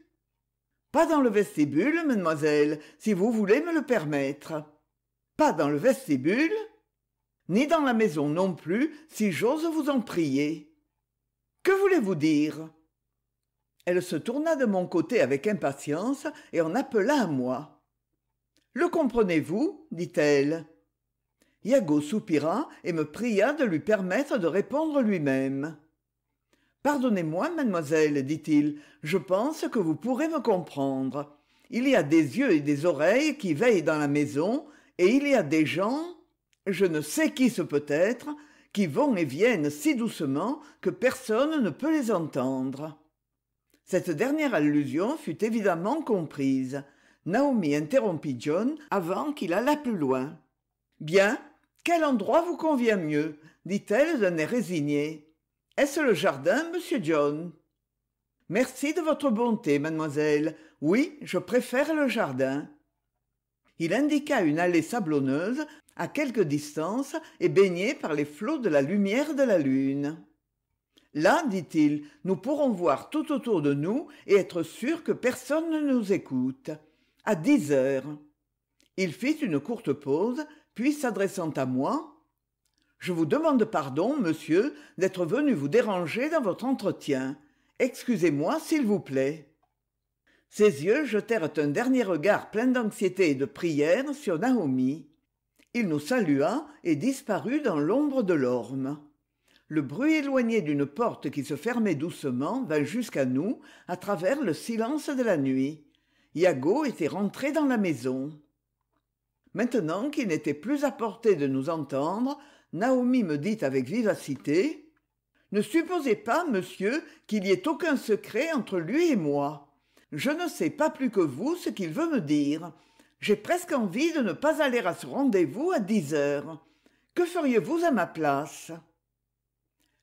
pas dans le vestibule mademoiselle si vous voulez me le permettre pas dans le vestibule ni dans la maison non plus si j'ose vous en prier que voulez-vous dire elle se tourna de mon côté avec impatience et en appela à moi le comprenez-vous dit-elle Iago soupira et me pria de lui permettre de répondre lui-même. Pardonnez-moi, mademoiselle, dit-il, je pense que vous pourrez me comprendre. Il y a des yeux et des oreilles qui veillent dans la maison, et il y a des gens, je ne sais qui ce peut être, qui vont et viennent si doucement que personne ne peut les entendre. Cette dernière allusion fut évidemment comprise. Naomi interrompit John avant qu'il allât plus loin. Bien, quel endroit vous convient mieux dit-elle d'un air résigné est-ce le jardin monsieur john merci de votre bonté mademoiselle oui je préfère le jardin il indiqua une allée sablonneuse à quelque distance et baignée par les flots de la lumière de la lune là dit-il nous pourrons voir tout autour de nous et être sûrs que personne ne nous écoute à dix heures il fit une courte pause puis s'adressant à moi je vous demande pardon monsieur d'être venu vous déranger dans votre entretien excusez-moi s'il vous plaît ses yeux jetèrent un dernier regard plein d'anxiété et de prière sur naomi il nous salua et disparut dans l'ombre de l'orme le bruit éloigné d'une porte qui se fermait doucement vint jusqu'à nous à travers le silence de la nuit Yago était rentré dans la maison maintenant qu'il n'était plus à portée de nous entendre naomi me dit avec vivacité ne supposez pas monsieur qu'il y ait aucun secret entre lui et moi je ne sais pas plus que vous ce qu'il veut me dire j'ai presque envie de ne pas aller à ce rendez-vous à dix heures que feriez-vous à ma place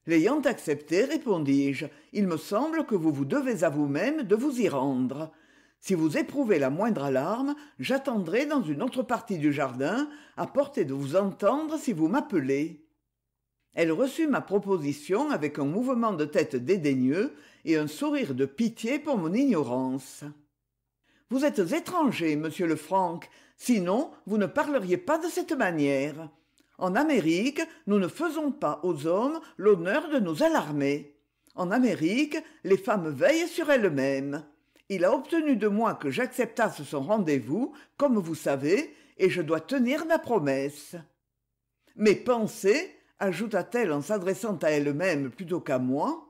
l'ayant accepté répondis-je il me semble que vous vous devez à vous-même de vous y rendre si vous éprouvez la moindre alarme j'attendrai dans une autre partie du jardin à portée de vous entendre si vous m'appelez elle reçut ma proposition avec un mouvement de tête dédaigneux et un sourire de pitié pour mon ignorance vous êtes étranger monsieur le Franck, sinon vous ne parleriez pas de cette manière en amérique nous ne faisons pas aux hommes l'honneur de nous alarmer en amérique les femmes veillent sur elles-mêmes il a obtenu de moi que j'acceptasse son rendez-vous comme vous savez et je dois tenir ma promesse mais pensez ajouta-t-elle en s'adressant à elle-même plutôt qu'à moi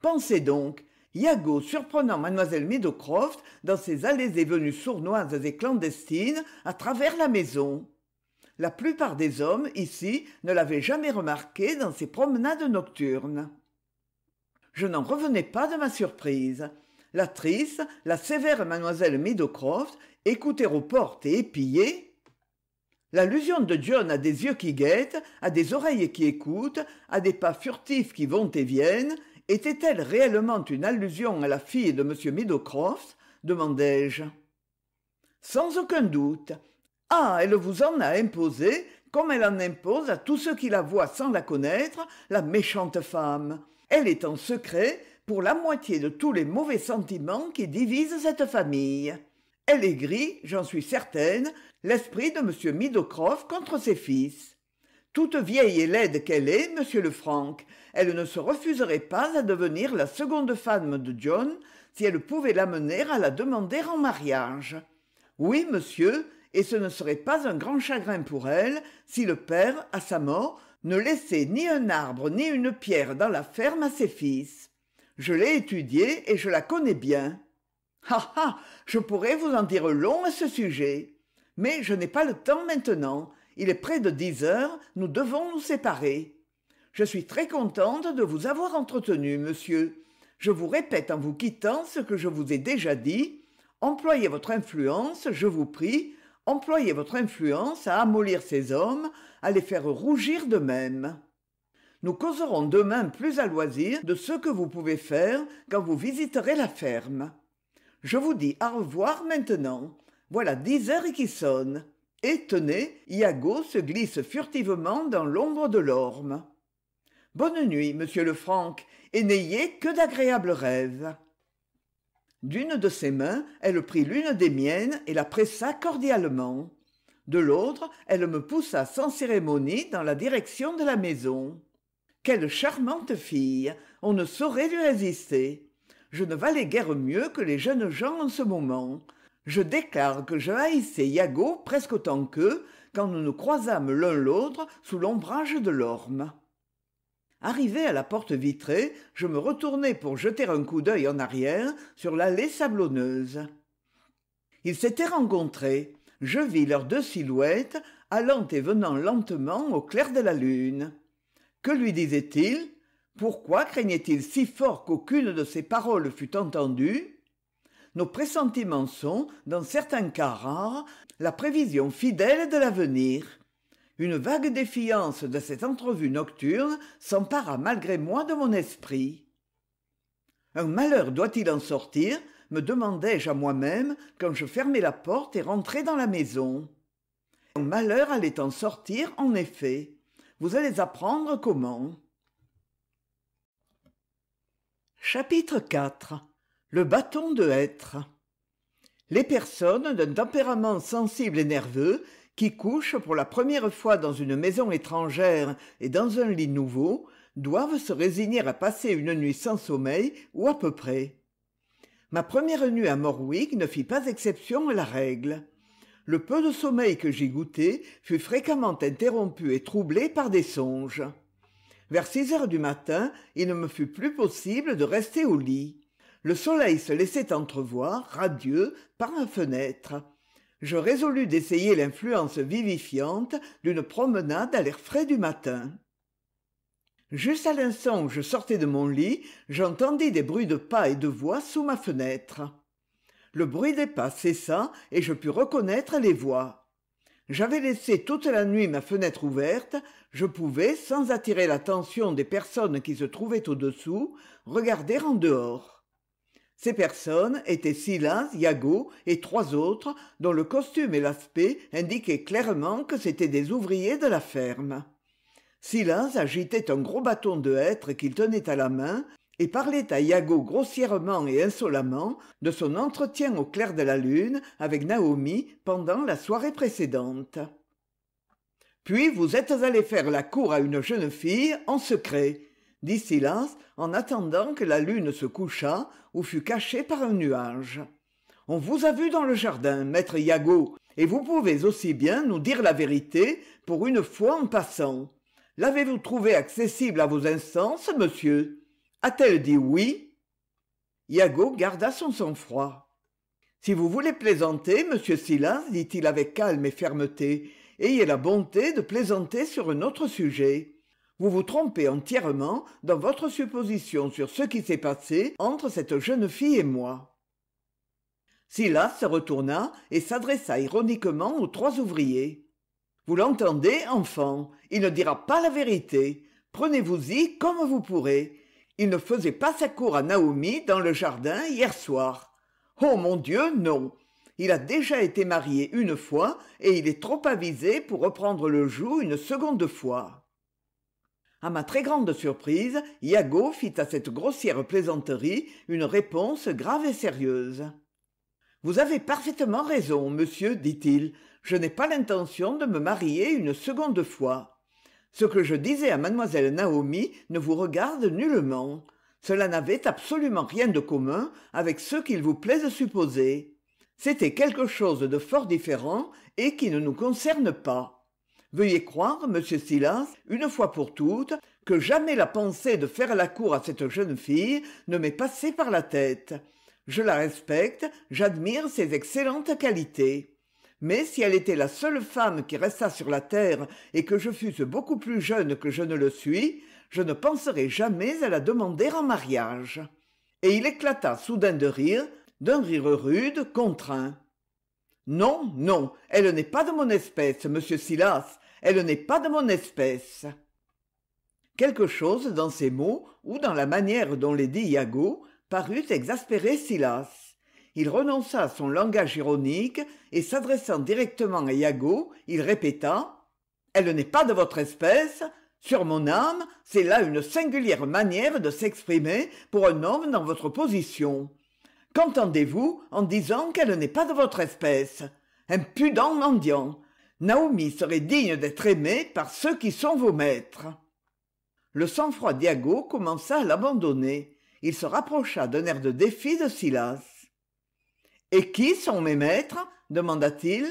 pensez donc Iago surprenant mademoiselle Meadowcroft dans ses allées et venues sournoises et clandestines à travers la maison. La plupart des hommes ici ne l'avaient jamais remarqué dans ses promenades nocturnes. Je n'en revenais pas de ma surprise. « L'actrice, la sévère mademoiselle « meadowcroft écouter aux portes et épiller l'allusion de john à des yeux qui guettent à des oreilles qui écoutent à des pas furtifs qui vont et viennent était-elle réellement une allusion à la fille de m meadowcroft demandai-je sans aucun doute ah elle vous en a imposé comme elle en impose à tous ceux qui la voient sans la connaître la méchante femme elle est en secret pour la moitié de tous les mauvais sentiments qui divisent cette famille. Elle aigrit, j'en suis certaine, l'esprit de M. Midocroft contre ses fils. Toute vieille et laide qu'elle est, monsieur Lefranc, elle ne se refuserait pas à devenir la seconde femme de John si elle pouvait l'amener à la demander en mariage. Oui, monsieur, et ce ne serait pas un grand chagrin pour elle si le père, à sa mort, ne laissait ni un arbre ni une pierre dans la ferme à ses fils je l'ai étudiée et je la connais bien ah ah je pourrais vous en dire long à ce sujet mais je n'ai pas le temps maintenant il est près de dix heures nous devons nous séparer je suis très contente de vous avoir entretenu monsieur je vous répète en vous quittant ce que je vous ai déjà dit employez votre influence je vous prie employez votre influence à amollir ces hommes à les faire rougir d'eux-mêmes nous causerons demain plus à loisir de ce que vous pouvez faire quand vous visiterez la ferme. Je vous dis au revoir maintenant. Voilà dix heures qui sonnent. Et tenez, Iago se glisse furtivement dans l'ombre de l'orme. Bonne nuit, monsieur le Lefranc, et n'ayez que d'agréables rêves. D'une de ses mains, elle prit l'une des miennes et la pressa cordialement. De l'autre, elle me poussa sans cérémonie dans la direction de la maison quelle charmante fille on ne saurait lui résister je ne valais guère mieux que les jeunes gens en ce moment je déclare que je haïssais Yago presque autant qu'eux quand nous nous croisâmes l'un l'autre sous l'ombrage de l'orme arrivé à la porte vitrée je me retournai pour jeter un coup d'œil en arrière sur l'allée sablonneuse ils s'étaient rencontrés je vis leurs deux silhouettes allant et venant lentement au clair de la lune que lui disait-il Pourquoi craignait-il si fort qu'aucune de ses paroles fût entendue Nos pressentiments sont, dans certains cas rares, la prévision fidèle de l'avenir. Une vague défiance de cette entrevue nocturne s'empara malgré moi de mon esprit. Un malheur doit-il en sortir me demandai-je à moi-même quand je fermais la porte et rentrais dans la maison. Un malheur allait en sortir, en effet vous allez apprendre comment chapitre iv le bâton de hêtre les personnes d'un tempérament sensible et nerveux qui couchent pour la première fois dans une maison étrangère et dans un lit nouveau doivent se résigner à passer une nuit sans sommeil ou à peu près ma première nuit à morwick ne fit pas exception à la règle le peu de sommeil que j'y goûtai fut fréquemment interrompu et troublé par des songes vers six heures du matin il ne me fut plus possible de rester au lit le soleil se laissait entrevoir radieux par ma fenêtre je résolus d'essayer l'influence vivifiante d'une promenade à l'air frais du matin juste à l'instant où je sortais de mon lit j'entendis des bruits de pas et de voix sous ma fenêtre le bruit des pas cessa et je pus reconnaître les voix j'avais laissé toute la nuit ma fenêtre ouverte je pouvais sans attirer l'attention des personnes qui se trouvaient au-dessous regarder en dehors ces personnes étaient Silas, Yago et trois autres dont le costume et l'aspect indiquaient clairement que c'étaient des ouvriers de la ferme. Silas agitait un gros bâton de hêtre qu'il tenait à la main et parlait à iago grossièrement et insolemment de son entretien au clair de la lune avec naomi pendant la soirée précédente puis vous êtes allé faire la cour à une jeune fille en secret dit silas en attendant que la lune se couchât ou fût cachée par un nuage on vous a vu dans le jardin maître iago et vous pouvez aussi bien nous dire la vérité pour une fois en passant l'avez-vous trouvé accessible à vos instances monsieur a-t-elle dit oui Iago garda son sang-froid. Si vous voulez plaisanter, monsieur Silas, dit-il avec calme et fermeté, ayez la bonté de plaisanter sur un autre sujet. Vous vous trompez entièrement dans votre supposition sur ce qui s'est passé entre cette jeune fille et moi. Silas se retourna et s'adressa ironiquement aux trois ouvriers. Vous l'entendez, enfant, il ne dira pas la vérité. Prenez-vous-y comme vous pourrez il ne faisait pas sa cour à naomi dans le jardin hier soir oh mon dieu non il a déjà été marié une fois et il est trop avisé pour reprendre le joug une seconde fois À ma très grande surprise iago fit à cette grossière plaisanterie une réponse grave et sérieuse vous avez parfaitement raison monsieur dit-il je n'ai pas l'intention de me marier une seconde fois ce que je disais à Mademoiselle naomi ne vous regarde nullement cela n'avait absolument rien de commun avec ce qu'il vous plaît de supposer c'était quelque chose de fort différent et qui ne nous concerne pas veuillez croire monsieur silas une fois pour toutes que jamais la pensée de faire la cour à cette jeune fille ne m'est passée par la tête je la respecte j'admire ses excellentes qualités mais si elle était la seule femme qui restât sur la terre et que je fusse beaucoup plus jeune que je ne le suis je ne penserais jamais à la demander en mariage et il éclata soudain de rire d'un rire rude contraint non non elle n'est pas de mon espèce monsieur silas elle n'est pas de mon espèce quelque chose dans ces mots ou dans la manière dont les dit iago parut exaspérer silas il renonça à son langage ironique et s'adressant directement à yago il répéta elle n'est pas de votre espèce sur mon âme c'est là une singulière manière de s'exprimer pour un homme dans votre position qu'entendez-vous en disant qu'elle n'est pas de votre espèce impudent mendiant naomi serait digne d'être aimée par ceux qui sont vos maîtres le sang-froid d'Iago commença à l'abandonner il se rapprocha d'un air de défi de Silas et qui sont mes maîtres demanda-t-il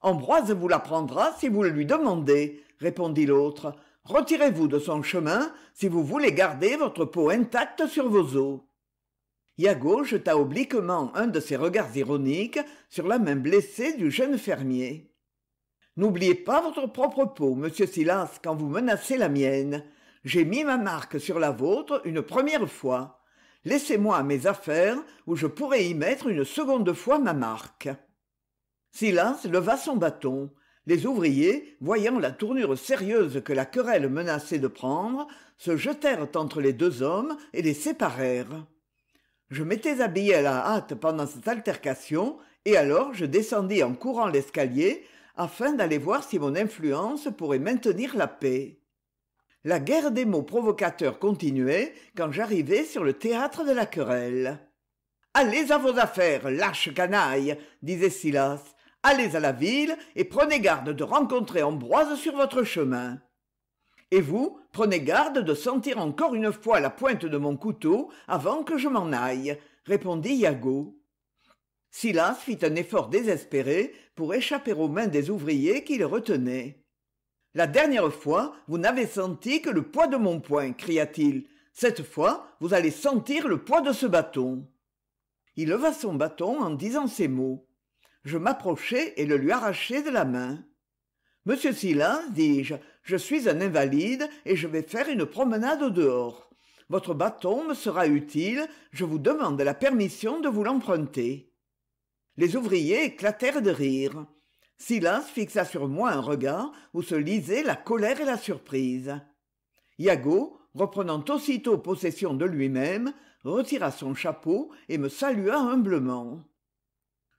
ambroise vous l'apprendra si vous le lui demandez répondit l'autre retirez-vous de son chemin si vous voulez garder votre peau intacte sur vos os Yago jeta obliquement un de ses regards ironiques sur la main blessée du jeune fermier n'oubliez pas votre propre peau monsieur silas quand vous menacez la mienne j'ai mis ma marque sur la vôtre une première fois laissez-moi à mes affaires où je pourrai y mettre une seconde fois ma marque silas leva son bâton les ouvriers voyant la tournure sérieuse que la querelle menaçait de prendre se jetèrent entre les deux hommes et les séparèrent je m'étais habillé à la hâte pendant cette altercation et alors je descendis en courant l'escalier afin d'aller voir si mon influence pourrait maintenir la paix la guerre des mots provocateurs continuait quand j'arrivai sur le théâtre de la querelle allez à vos affaires lâches canaille, disait silas allez à la ville et prenez garde de rencontrer ambroise sur votre chemin et vous prenez garde de sentir encore une fois la pointe de mon couteau avant que je m'en aille répondit iago silas fit un effort désespéré pour échapper aux mains des ouvriers qui le retenaient la dernière fois vous n'avez senti que le poids de mon poing cria-t-il cette fois vous allez sentir le poids de ce bâton il leva son bâton en disant ces mots je m'approchai et le lui arrachai de la main monsieur Silas, dis-je je suis un invalide et je vais faire une promenade au dehors votre bâton me sera utile je vous demande la permission de vous l'emprunter les ouvriers éclatèrent de rire Silas fixa sur moi un regard où se lisaient la colère et la surprise. Iago, reprenant aussitôt possession de lui-même, retira son chapeau et me salua humblement.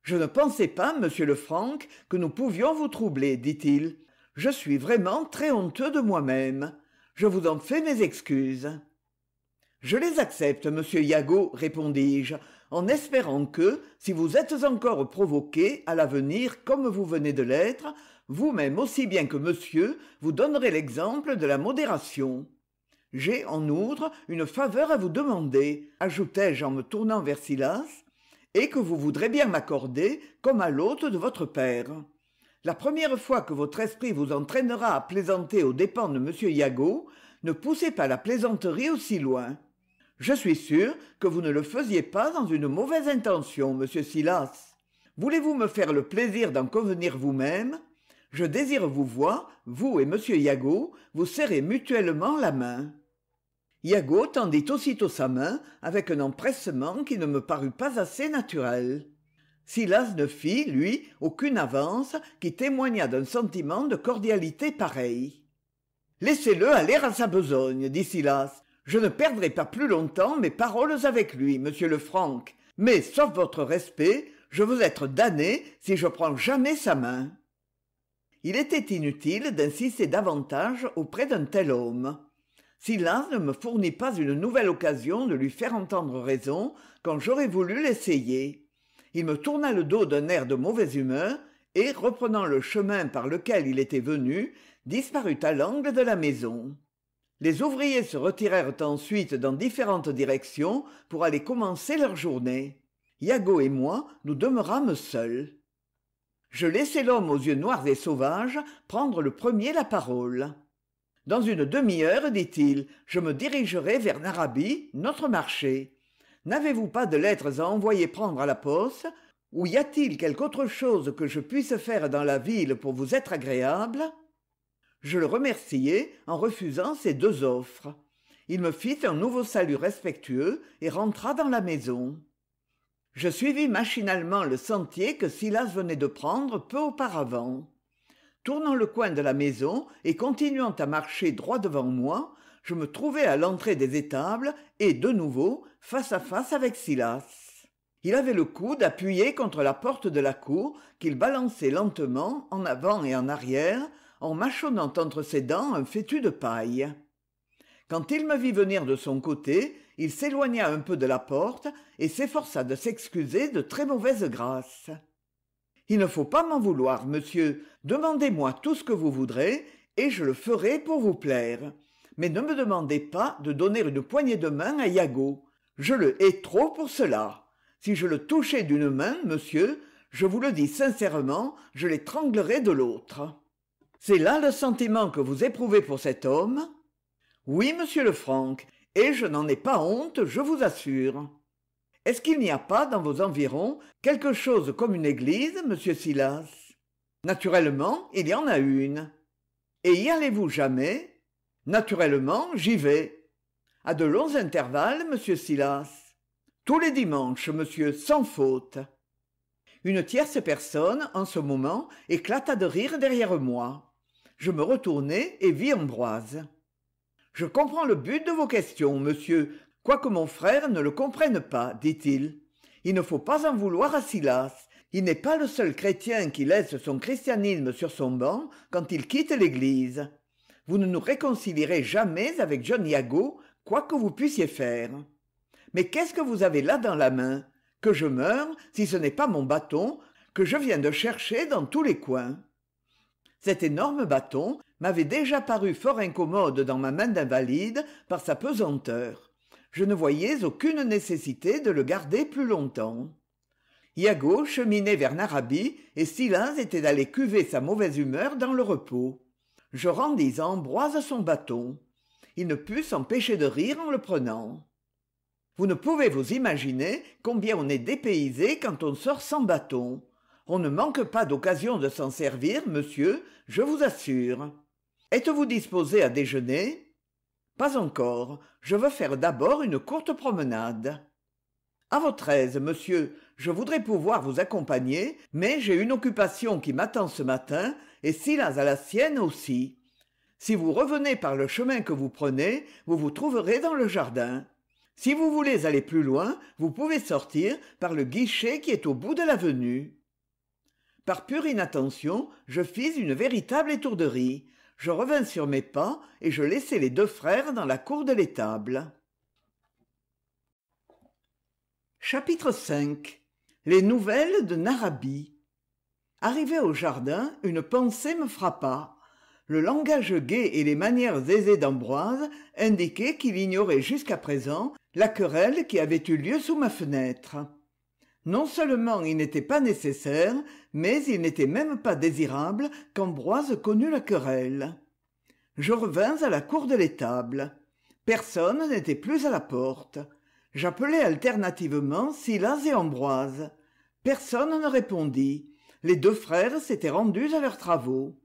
Je ne pensais pas, monsieur Lefranc, que nous pouvions vous troubler, dit-il. Je suis vraiment très honteux de moi-même. Je vous en fais mes excuses. Je les accepte, monsieur Yago, répondis-je, en espérant que si vous êtes encore provoqué à l'avenir comme vous venez de l'être vous-même aussi bien que monsieur vous donnerez l'exemple de la modération j'ai en outre une faveur à vous demander ajoutai-je en me tournant vers silas et que vous voudrez bien m'accorder comme à l'hôte de votre père la première fois que votre esprit vous entraînera à plaisanter aux dépens de m iago ne poussez pas la plaisanterie aussi loin je suis sûr que vous ne le faisiez pas dans une mauvaise intention monsieur silas voulez-vous me faire le plaisir d'en convenir vous-même je désire vous voir vous et m yago vous serrer mutuellement la main Iago tendit aussitôt sa main avec un empressement qui ne me parut pas assez naturel. Silas ne fit, lui, aucune avance qui témoignât d'un sentiment de cordialité pareil. Laissez-le aller à sa besogne, dit Silas je ne perdrai pas plus longtemps mes paroles avec lui monsieur lefranc mais sauf votre respect je veux être damné si je prends jamais sa main il était inutile d'insister davantage auprès d'un tel homme Silas ne me fournit pas une nouvelle occasion de lui faire entendre raison quand j'aurais voulu l'essayer. Il me tourna le dos d'un air de mauvaise humeur et, reprenant le chemin par lequel il était venu, disparut à l'angle de la maison les ouvriers se retirèrent ensuite dans différentes directions pour aller commencer leur journée Yago et moi nous demeurâmes seuls je laissai l'homme aux yeux noirs et sauvages prendre le premier la parole dans une demi-heure dit-il je me dirigerai vers narabi notre marché n'avez-vous pas de lettres à envoyer prendre à la poste ou y a-t-il quelque autre chose que je puisse faire dans la ville pour vous être agréable je le remerciai en refusant ses deux offres il me fit un nouveau salut respectueux et rentra dans la maison je suivis machinalement le sentier que silas venait de prendre peu auparavant tournant le coin de la maison et continuant à marcher droit devant moi je me trouvai à l'entrée des étables et de nouveau face à face avec silas il avait le coude appuyé contre la porte de la cour qu'il balançait lentement en avant et en arrière en mâchonnant entre ses dents un fétu de paille quand il me vit venir de son côté il s'éloigna un peu de la porte et s'efforça de s'excuser de très mauvaise grâce il ne faut pas m'en vouloir monsieur demandez-moi tout ce que vous voudrez et je le ferai pour vous plaire mais ne me demandez pas de donner une poignée de main à Yago. Je le hais trop pour cela. Si je le touchais d'une main, monsieur, je vous le dis sincèrement, je l'étranglerais de l'autre c'est là le sentiment que vous éprouvez pour cet homme oui monsieur le Franck, et je n'en ai pas honte je vous assure est-ce qu'il n'y a pas dans vos environs quelque chose comme une église monsieur silas naturellement il y en a une et y allez-vous jamais naturellement j'y vais à de longs intervalles monsieur silas tous les dimanches monsieur sans faute une tierce personne en ce moment éclata de rire derrière moi je me retournai et vis ambroise je comprends le but de vos questions monsieur quoique mon frère ne le comprenne pas dit-il il ne faut pas en vouloir à silas il n'est pas le seul chrétien qui laisse son christianisme sur son banc quand il quitte l'église vous ne nous réconcilierez jamais avec john Iago, quoi que vous puissiez faire mais qu'est-ce que vous avez là dans la main que je meure si ce n'est pas mon bâton que je viens de chercher dans tous les coins cet énorme bâton m'avait déjà paru fort incommode dans ma main d'invalide par sa pesanteur je ne voyais aucune nécessité de le garder plus longtemps iago cheminait vers Narabi et Silas était allé cuver sa mauvaise humeur dans le repos je rendis ambroise son bâton il ne put s'empêcher de rire en le prenant vous ne pouvez vous imaginer combien on est dépaysé quand on sort sans bâton on ne manque pas d'occasion de s'en servir monsieur je vous assure êtes-vous disposé à déjeuner pas encore je veux faire d'abord une courte promenade À votre aise monsieur je voudrais pouvoir vous accompagner mais j'ai une occupation qui m'attend ce matin et silas a la sienne aussi si vous revenez par le chemin que vous prenez vous vous trouverez dans le jardin si vous voulez aller plus loin vous pouvez sortir par le guichet qui est au bout de l'avenue par pure inattention je fis une véritable étourderie je revins sur mes pas et je laissai les deux frères dans la cour de l'étable chapitre v les nouvelles de Narabie. arrivé au jardin une pensée me frappa le langage gai et les manières aisées d'ambroise indiquaient qu'il ignorait jusqu'à présent la querelle qui avait eu lieu sous ma fenêtre non seulement il n'était pas nécessaire mais il n'était même pas désirable qu'ambroise connût la querelle je revins à la cour de l'étable personne n'était plus à la porte j'appelai alternativement silas et ambroise personne ne répondit les deux frères s'étaient rendus à leurs travaux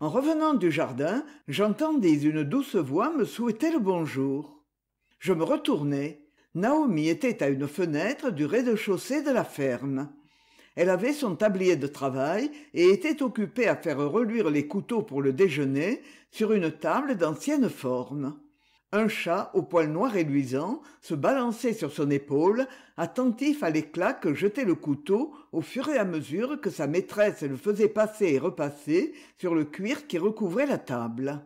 en revenant du jardin j'entendis une douce voix me souhaiter le bonjour je me retournai Naomi était à une fenêtre du rez-de-chaussée de la ferme. Elle avait son tablier de travail et était occupée à faire reluire les couteaux pour le déjeuner sur une table d'ancienne forme. Un chat au poil noir et luisant se balançait sur son épaule, attentif à l'éclat que jetait le couteau au fur et à mesure que sa maîtresse le faisait passer et repasser sur le cuir qui recouvrait la table.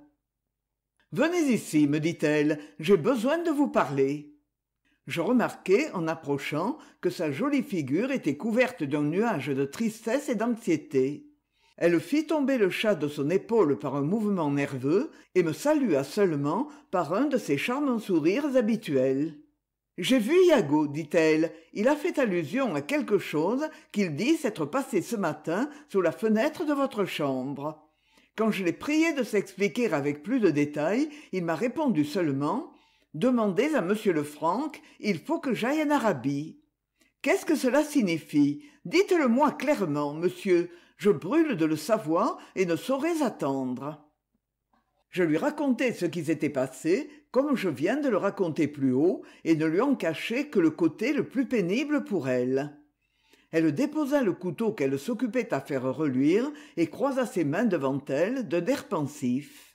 Venez ici, me dit-elle, j'ai besoin de vous parler je remarquai en approchant que sa jolie figure était couverte d'un nuage de tristesse et d'anxiété elle fit tomber le chat de son épaule par un mouvement nerveux et me salua seulement par un de ses charmants sourires habituels j'ai vu Iago, dit-elle. Il a fait allusion à quelque chose qu'il dit s'être passé ce matin sous la fenêtre de votre chambre. Quand je l'ai prié de s'expliquer avec plus de détails, il m'a répondu seulement demandez à m lefranc il faut que j'aille en arabie qu'est-ce que cela signifie dites-le moi clairement monsieur je brûle de le savoir et ne saurais attendre je lui racontai ce qui s'était passé comme je viens de le raconter plus haut et ne lui en cachai que le côté le plus pénible pour elle elle déposa le couteau qu'elle s'occupait à faire reluire et croisa ses mains devant elle d'un air pensif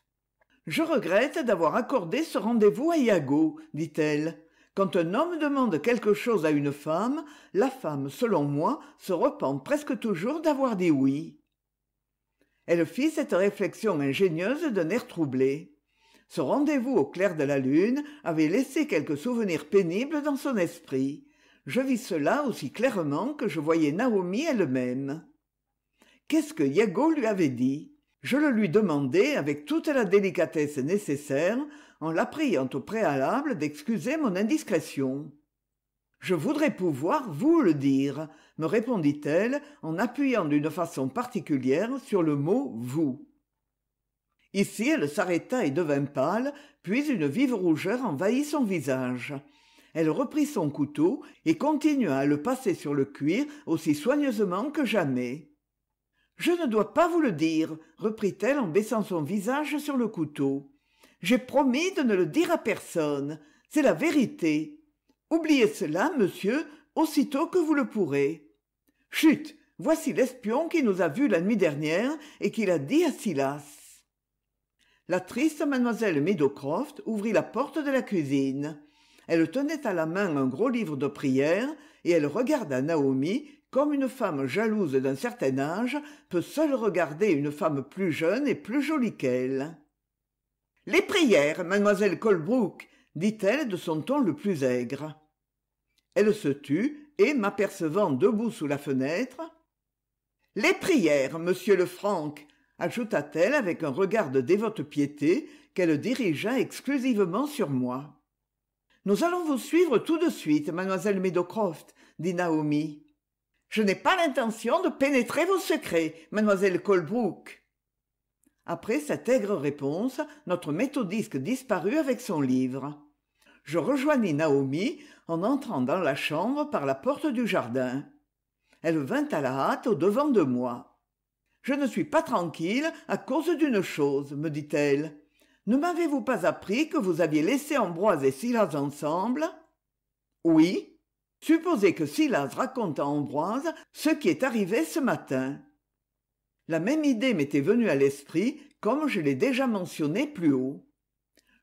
je regrette d'avoir accordé ce rendez-vous à iago dit-elle quand un homme demande quelque chose à une femme la femme selon moi se repent presque toujours d'avoir dit oui elle fit cette réflexion ingénieuse d'un air troublé ce rendez-vous au clair de la lune avait laissé quelques souvenirs pénibles dans son esprit je vis cela aussi clairement que je voyais naomi elle-même qu'est-ce que Yago lui avait dit je le lui demandai avec toute la délicatesse nécessaire en la priant au préalable d'excuser mon indiscrétion je voudrais pouvoir vous le dire me répondit-elle en appuyant d'une façon particulière sur le mot vous ici elle s'arrêta et devint pâle puis une vive rougeur envahit son visage elle reprit son couteau et continua à le passer sur le cuir aussi soigneusement que jamais je ne dois pas vous le dire reprit-elle en baissant son visage sur le couteau j'ai promis de ne le dire à personne c'est la vérité oubliez cela monsieur aussitôt que vous le pourrez chut voici l'espion qui nous a vus la nuit dernière et qui l'a dit à Silas. La triste mademoiselle Meadowcroft ouvrit la porte de la cuisine. Elle tenait à la main un gros livre de prières et elle regarda Naomi comme une femme jalouse d'un certain âge peut seule regarder une femme plus jeune et plus jolie qu'elle les prières mademoiselle colbrook dit-elle de son ton le plus aigre elle se tut et m'apercevant debout sous la fenêtre les prières monsieur le Franck ajouta-t-elle avec un regard de dévote piété qu'elle dirigea exclusivement sur moi nous allons vous suivre tout de suite mademoiselle meadowcroft dit naomi je n'ai pas l'intention de pénétrer vos secrets mademoiselle colbrook après cette aigre réponse notre méthodiste disparut avec son livre je rejoignis naomi en entrant dans la chambre par la porte du jardin elle vint à la hâte au-devant de moi je ne suis pas tranquille à cause d'une chose me dit-elle ne m'avez-vous pas appris que vous aviez laissé ambroise et silas ensemble oui supposez que silas raconte à ambroise ce qui est arrivé ce matin la même idée m'était venue à l'esprit comme je l'ai déjà mentionné plus haut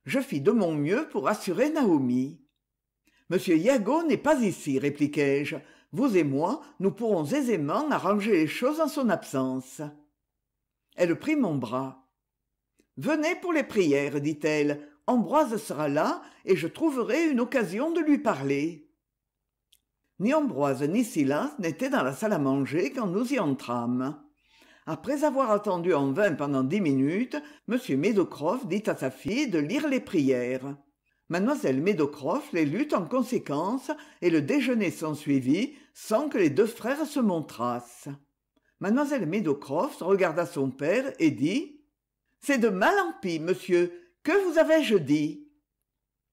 je fis de mon mieux pour assurer naomi Monsieur iago n'est pas ici répliquai-je vous et moi nous pourrons aisément arranger les choses en son absence elle prit mon bras venez pour les prières dit-elle ambroise sera là et je trouverai une occasion de lui parler ni ambroise ni silas n'étaient dans la salle à manger quand nous y entrâmes après avoir attendu en vain pendant dix minutes m meadowcroft dit à sa fille de lire les prières Mademoiselle meadowcroft les lut en conséquence et le déjeuner s'ensuivit sans que les deux frères se montrassent Mademoiselle Médocroft regarda son père et dit c'est de mal en pis monsieur que vous avais-je dit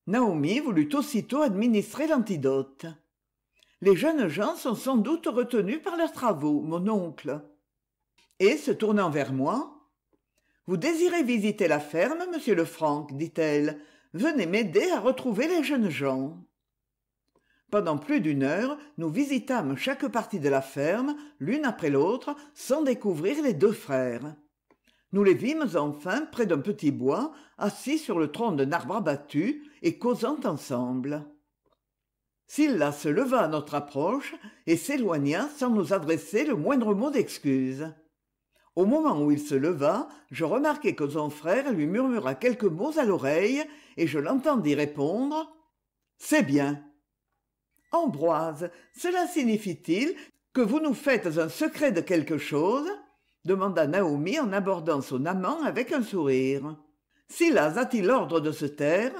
naomi voulut aussitôt administrer l'antidote les jeunes gens sont sans doute retenus par leurs travaux mon oncle et se tournant vers moi vous désirez visiter la ferme monsieur lefranc dit-elle venez m'aider à retrouver les jeunes gens pendant plus d'une heure nous visitâmes chaque partie de la ferme l'une après l'autre sans découvrir les deux frères nous les vîmes enfin près d'un petit bois assis sur le tronc d'un arbre abattu et causant ensemble sylla se leva à notre approche et s'éloigna sans nous adresser le moindre mot d'excuse au moment où il se leva je remarquai que son frère lui murmura quelques mots à l'oreille et je l'entendis répondre c'est bien ambroise cela signifie-t-il que vous nous faites un secret de quelque chose demanda naomi en abordant son amant avec un sourire Silas a-t-il l'ordre de se taire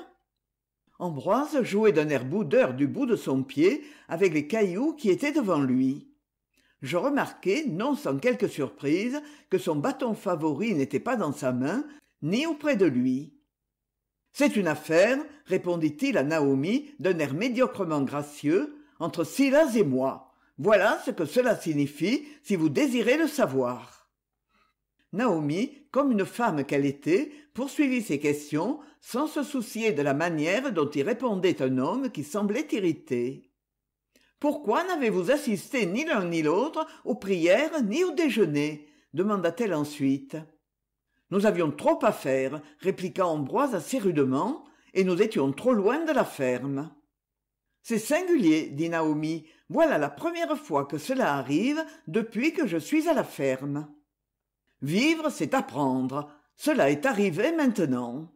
ambroise jouait d'un air boudeur du bout de son pied avec les cailloux qui étaient devant lui je remarquai non sans quelque surprise que son bâton favori n'était pas dans sa main ni auprès de lui c'est une affaire répondit-il à naomi d'un air médiocrement gracieux entre silas et moi voilà ce que cela signifie si vous désirez le savoir naomi comme une femme qu'elle était poursuivit ses questions sans se soucier de la manière dont y répondait un homme qui semblait irrité pourquoi n'avez-vous assisté ni l'un ni l'autre aux prières ni au déjeuner demanda-t-elle ensuite nous avions trop à faire répliqua ambroise assez rudement et nous étions trop loin de la ferme c'est singulier dit naomi voilà la première fois que cela arrive depuis que je suis à la ferme vivre c'est apprendre cela est arrivé maintenant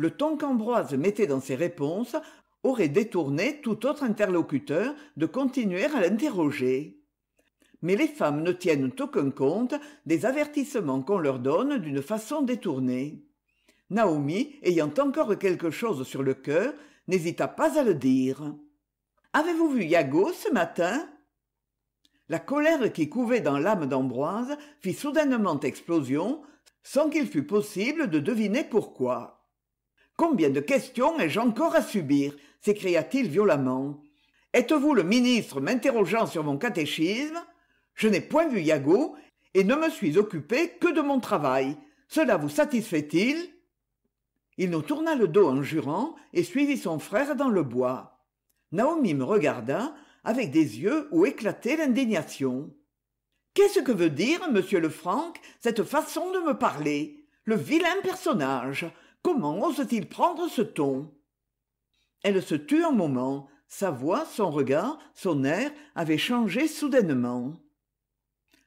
le ton qu'ambroise mettait dans ses réponses aurait détourné tout autre interlocuteur de continuer à l'interroger mais les femmes ne tiennent aucun compte des avertissements qu'on leur donne d'une façon détournée naomi ayant encore quelque chose sur le cœur n'hésita pas à le dire avez-vous vu Yago ce matin la colère qui couvait dans l'âme d'ambroise fit soudainement explosion sans qu'il fût possible de deviner pourquoi combien de questions ai-je encore à subir s'écria-t-il violemment êtes-vous le ministre m'interrogeant sur mon catéchisme je n'ai point vu yago et ne me suis occupé que de mon travail cela vous satisfait-il il nous tourna le dos en jurant et suivit son frère dans le bois naomi me regarda avec des yeux où éclatait l'indignation qu'est-ce que veut dire monsieur lefranc cette façon de me parler le vilain personnage comment ose-t-il prendre ce ton elle se tut un moment sa voix son regard son air avaient changé soudainement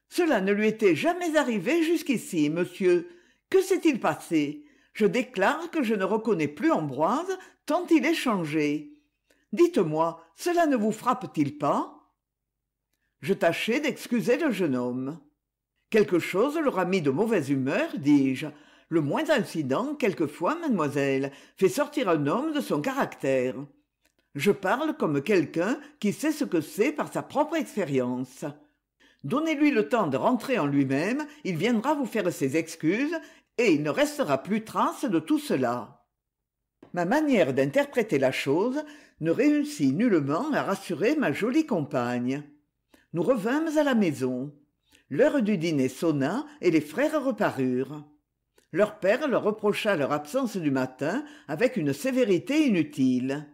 cela ne lui était jamais arrivé jusqu'ici monsieur que s'est-il passé je déclare que je ne reconnais plus ambroise tant il est changé dites-moi cela ne vous frappe t il pas je tâchai d'excuser le jeune homme quelque chose l'aura mis de mauvaise humeur dis-je le moins incident quelquefois mademoiselle fait sortir un homme de son caractère je parle comme quelqu'un qui sait ce que c'est par sa propre expérience donnez-lui le temps de rentrer en lui-même il viendra vous faire ses excuses et il ne restera plus trace de tout cela ma manière d'interpréter la chose ne réussit nullement à rassurer ma jolie compagne nous revînmes à la maison l'heure du dîner sonna et les frères reparurent leur père leur reprocha leur absence du matin avec une sévérité inutile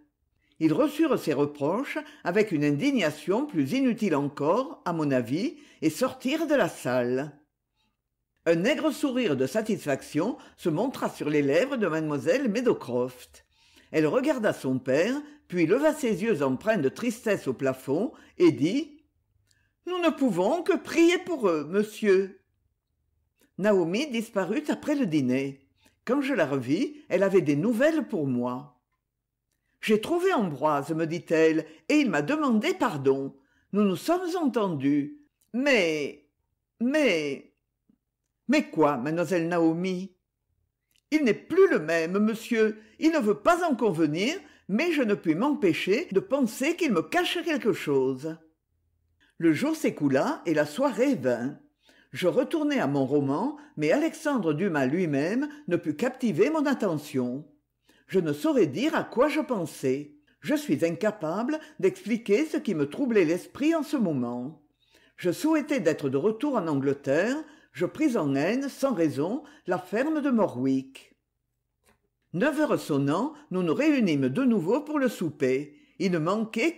ils reçurent ces reproches avec une indignation plus inutile encore à mon avis et sortirent de la salle un aigre sourire de satisfaction se montra sur les lèvres de Mademoiselle meadowcroft elle regarda son père puis leva ses yeux empreints de tristesse au plafond et dit nous ne pouvons que prier pour eux monsieur naomi disparut après le dîner quand je la revis elle avait des nouvelles pour moi j'ai trouvé ambroise me dit-elle et il m'a demandé pardon nous nous sommes entendus mais mais mais quoi mademoiselle naomi il n'est plus le même monsieur il ne veut pas en convenir mais je ne puis m'empêcher de penser qu'il me cache quelque chose le jour s'écoula et la soirée vint je retournai à mon roman mais alexandre dumas lui-même ne put captiver mon attention je ne saurais dire à quoi je pensais je suis incapable d'expliquer ce qui me troublait l'esprit en ce moment je souhaitais d'être de retour en angleterre je pris en haine sans raison la ferme de morwick neuf heures sonnant nous nous réunîmes de nouveau pour le souper il ne manquait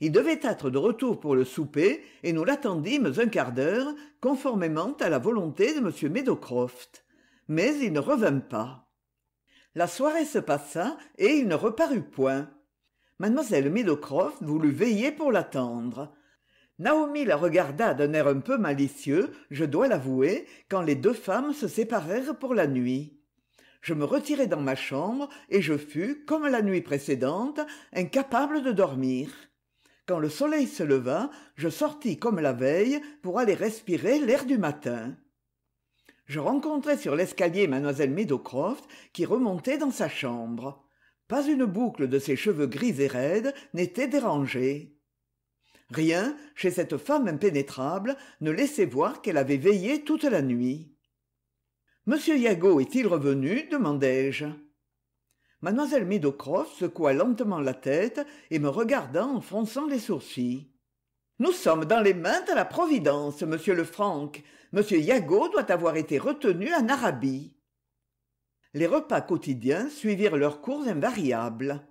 il devait être de retour pour le souper et nous l'attendîmes un quart d'heure conformément à la volonté de m meadowcroft mais il ne revint pas la soirée se passa et il ne reparut point mlle meadowcroft voulut veiller pour l'attendre naomi la regarda d'un air un peu malicieux je dois l'avouer quand les deux femmes se séparèrent pour la nuit je me retirai dans ma chambre et je fus comme la nuit précédente incapable de dormir quand le soleil se leva je sortis comme la veille pour aller respirer l'air du matin je rencontrai sur l'escalier mademoiselle meadowcroft qui remontait dans sa chambre pas une boucle de ses cheveux gris et raides n'était dérangée rien chez cette femme impénétrable ne laissait voir qu'elle avait veillé toute la nuit Monsieur Yago est-il revenu demandai-je Mademoiselle Midocroft secoua lentement la tête et me regarda en fronçant les sourcils nous sommes dans les mains de la providence monsieur lefranc Monsieur yago doit avoir été retenu en arabie les repas quotidiens suivirent leurs cours invariables.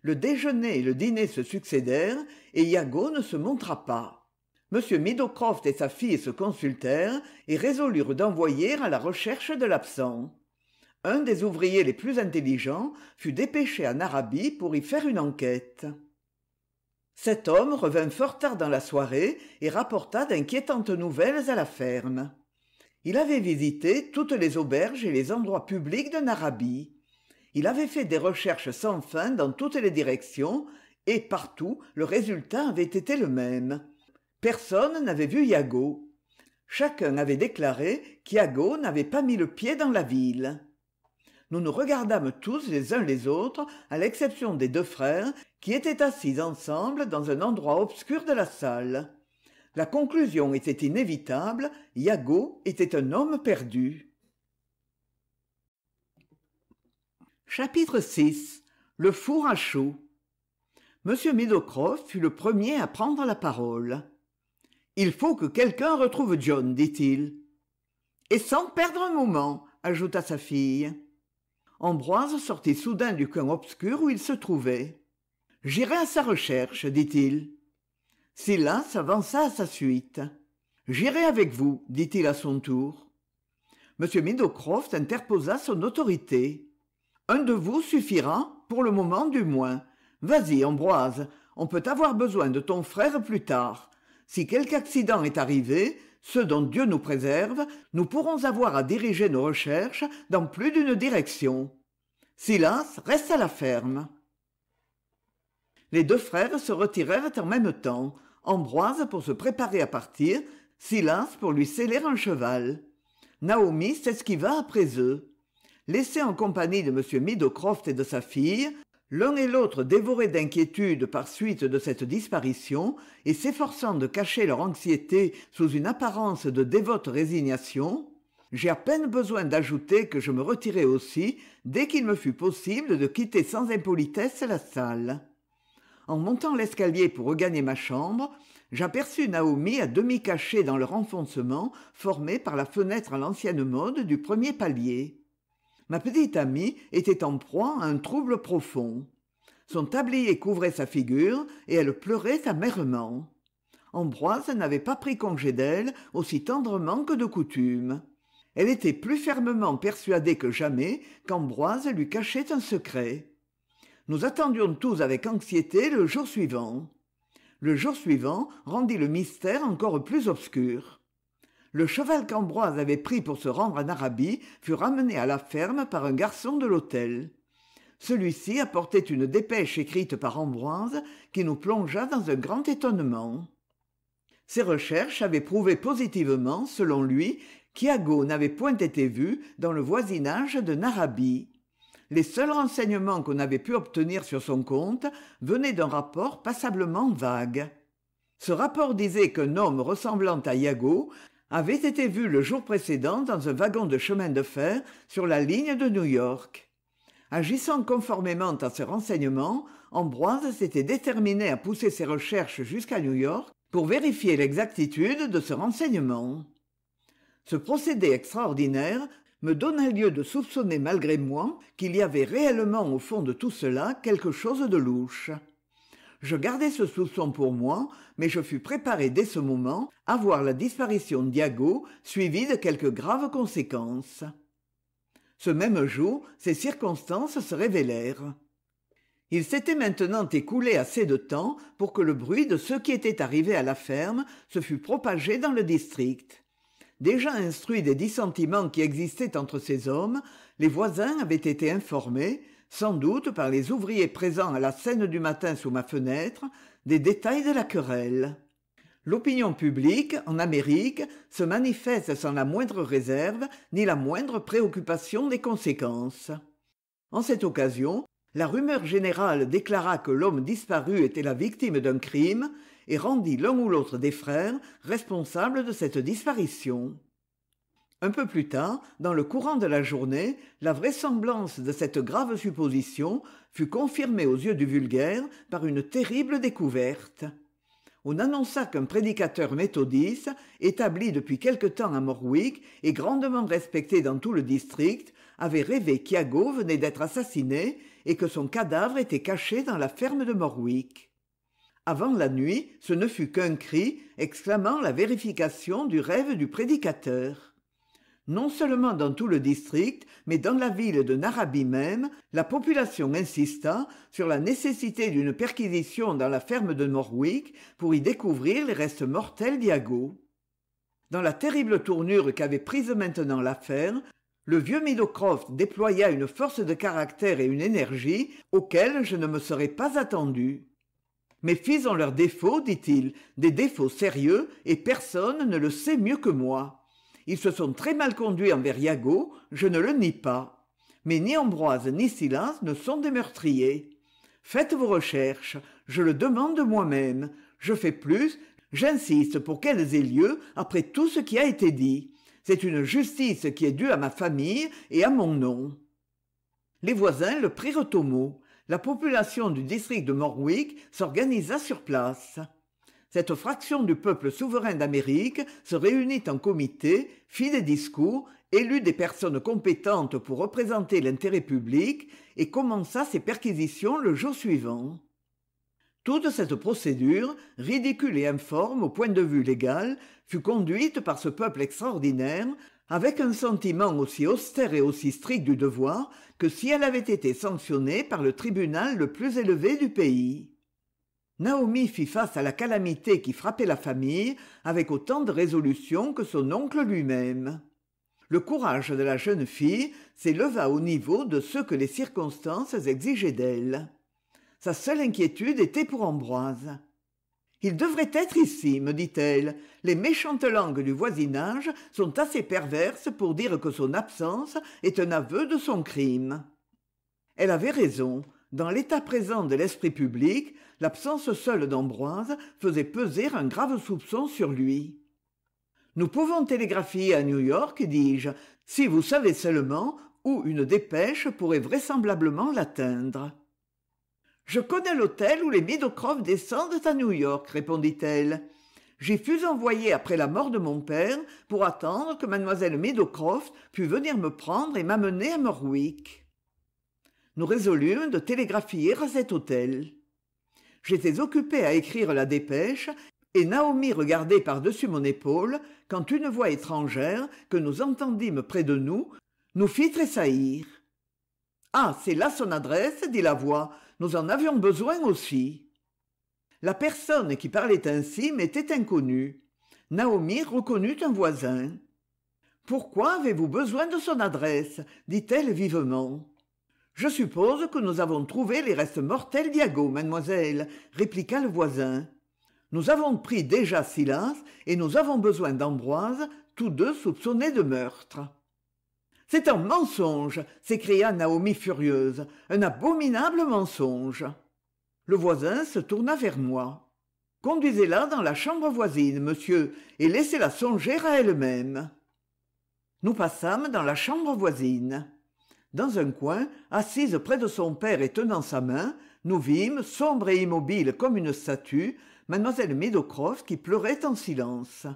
le déjeuner et le dîner se succédèrent et iago ne se montra pas Monsieur Midocroft et sa fille se consultèrent et résolurent d'envoyer à la recherche de l'absent un des ouvriers les plus intelligents fut dépêché à Narabi pour y faire une enquête cet homme revint fort tard dans la soirée et rapporta d'inquiétantes nouvelles à la ferme il avait visité toutes les auberges et les endroits publics de Narabi. il avait fait des recherches sans fin dans toutes les directions et partout le résultat avait été le même personne n'avait vu yago chacun avait déclaré qu'yago n'avait pas mis le pied dans la ville nous nous regardâmes tous les uns les autres à l'exception des deux frères qui étaient assis ensemble dans un endroit obscur de la salle la conclusion était inévitable Yago était un homme perdu chapitre 6 le four à choux m meadowcroft fut le premier à prendre la parole il faut que quelqu'un retrouve john dit-il et sans perdre un moment ajouta sa fille ambroise sortit soudain du coin obscur où il se trouvait j'irai à sa recherche dit-il Silas s'avança à sa suite j'irai avec vous dit-il à son tour m meadowcroft interposa son autorité un de vous suffira pour le moment du moins vas-y ambroise on peut avoir besoin de ton frère plus tard si quelque accident est arrivé « Ceux dont Dieu nous préserve, nous pourrons avoir à diriger nos recherches dans plus d'une direction. Silas reste à la ferme. Les deux frères se retirèrent en même temps, Ambroise pour se préparer à partir, Silas pour lui sceller un cheval. Naomi s'esquiva après eux. Laissée en compagnie de M. Meadowcroft et de sa fille, l'un et l'autre dévorés d'inquiétude par suite de cette disparition et s'efforçant de cacher leur anxiété sous une apparence de dévote résignation, j'ai à peine besoin d'ajouter que je me retirai aussi dès qu'il me fut possible de quitter sans impolitesse la salle. En montant l'escalier pour regagner ma chambre, j'aperçus Naomi à demi cachée dans le renfoncement formé par la fenêtre à l'ancienne mode du premier palier ma petite amie était en proie à un trouble profond son tablier couvrait sa figure et elle pleurait amèrement ambroise n'avait pas pris congé d'elle aussi tendrement que de coutume elle était plus fermement persuadée que jamais qu'ambroise lui cachait un secret nous attendions tous avec anxiété le jour suivant le jour suivant rendit le mystère encore plus obscur le cheval qu'ambroise avait pris pour se rendre à Narabi fut ramené à la ferme par un garçon de l'hôtel celui-ci apportait une dépêche écrite par ambroise qui nous plongea dans un grand étonnement ses recherches avaient prouvé positivement selon lui qu'Iago n'avait point été vu dans le voisinage de Narabi. les seuls renseignements qu'on avait pu obtenir sur son compte venaient d'un rapport passablement vague ce rapport disait qu'un homme ressemblant à Iago avait été vu le jour précédent dans un wagon de chemin de fer sur la ligne de New York. Agissant conformément à ce renseignement, Ambroise s'était déterminé à pousser ses recherches jusqu'à New York pour vérifier l'exactitude de ce renseignement. Ce procédé extraordinaire me donna lieu de soupçonner malgré moi qu'il y avait réellement au fond de tout cela quelque chose de louche je gardai ce soupçon pour moi mais je fus préparé dès ce moment à voir la disparition Diago suivie de quelques graves conséquences. ce même jour ces circonstances se révélèrent il s'était maintenant écoulé assez de temps pour que le bruit de ce qui était arrivé à la ferme se fût propagé dans le district déjà instruits des dissentiments qui existaient entre ces hommes les voisins avaient été informés sans doute par les ouvriers présents à la scène du matin sous ma fenêtre, des détails de la querelle. L'opinion publique, en Amérique, se manifeste sans la moindre réserve ni la moindre préoccupation des conséquences. En cette occasion, la rumeur générale déclara que l'homme disparu était la victime d'un crime et rendit l'un ou l'autre des frères responsable de cette disparition un peu plus tard dans le courant de la journée la vraisemblance de cette grave supposition fut confirmée aux yeux du vulgaire par une terrible découverte on annonça qu'un prédicateur méthodiste établi depuis quelque temps à morwick et grandement respecté dans tout le district avait rêvé qu'Iago venait d'être assassiné et que son cadavre était caché dans la ferme de morwick avant la nuit ce ne fut qu'un cri exclamant la vérification du rêve du prédicateur non seulement dans tout le district mais dans la ville de narabi même la population insista sur la nécessité d'une perquisition dans la ferme de Norwick pour y découvrir les restes mortels d'Iago. dans la terrible tournure qu'avait prise maintenant l'affaire le vieux meadowcroft déploya une force de caractère et une énergie auxquelles je ne me serais pas attendu mes fils ont leurs défauts dit-il des défauts sérieux et personne ne le sait mieux que moi ils se sont très mal conduits envers iago je ne le nie pas mais ni ambroise ni silas ne sont des meurtriers faites vos recherches je le demande moi-même je fais plus j'insiste pour qu'elles aient lieu après tout ce qui a été dit c'est une justice qui est due à ma famille et à mon nom les voisins le prirent au mot la population du district de morwick s'organisa sur place cette fraction du peuple souverain d'amérique se réunit en comité fit des discours élut des personnes compétentes pour représenter l'intérêt public et commença ses perquisitions le jour suivant toute cette procédure ridicule et informe au point de vue légal fut conduite par ce peuple extraordinaire avec un sentiment aussi austère et aussi strict du devoir que si elle avait été sanctionnée par le tribunal le plus élevé du pays naomi fit face à la calamité qui frappait la famille avec autant de résolution que son oncle lui-même le courage de la jeune fille s'éleva au niveau de ce que les circonstances exigeaient d'elle sa seule inquiétude était pour ambroise il devrait être ici me dit-elle les méchantes langues du voisinage sont assez perverses pour dire que son absence est un aveu de son crime elle avait raison dans l'état présent de l'esprit public l'absence seule d'ambroise faisait peser un grave soupçon sur lui nous pouvons télégraphier à new york dis-je si vous savez seulement où une dépêche pourrait vraisemblablement l'atteindre je connais l'hôtel où les Midocroft descendent à New York, répondit-elle. J'y fus envoyée après la mort de mon père pour attendre que Mlle Meadowcroft pût venir me prendre et m'amener à Morwick nous résolûmes de télégraphier à cet hôtel j'étais occupé à écrire la dépêche et naomi regardait par-dessus mon épaule quand une voix étrangère que nous entendîmes près de nous nous fit tressaillir ah c'est là son adresse dit la voix nous en avions besoin aussi la personne qui parlait ainsi m'était inconnue naomi reconnut un voisin pourquoi avez-vous besoin de son adresse dit-elle vivement je suppose que nous avons trouvé les restes mortels Diago, mademoiselle répliqua le voisin nous avons pris déjà silence et nous avons besoin d'Ambroise, tous deux soupçonnés de meurtre. C'est un mensonge, s'écria Naomi furieuse, un abominable mensonge. Le voisin se tourna vers moi. Conduisez-la dans la chambre voisine, monsieur, et laissez-la songer à elle-même. Nous passâmes dans la chambre voisine dans un coin assise près de son père et tenant sa main nous vîmes sombre et immobile comme une statue mlle meadowcroft qui pleurait en silence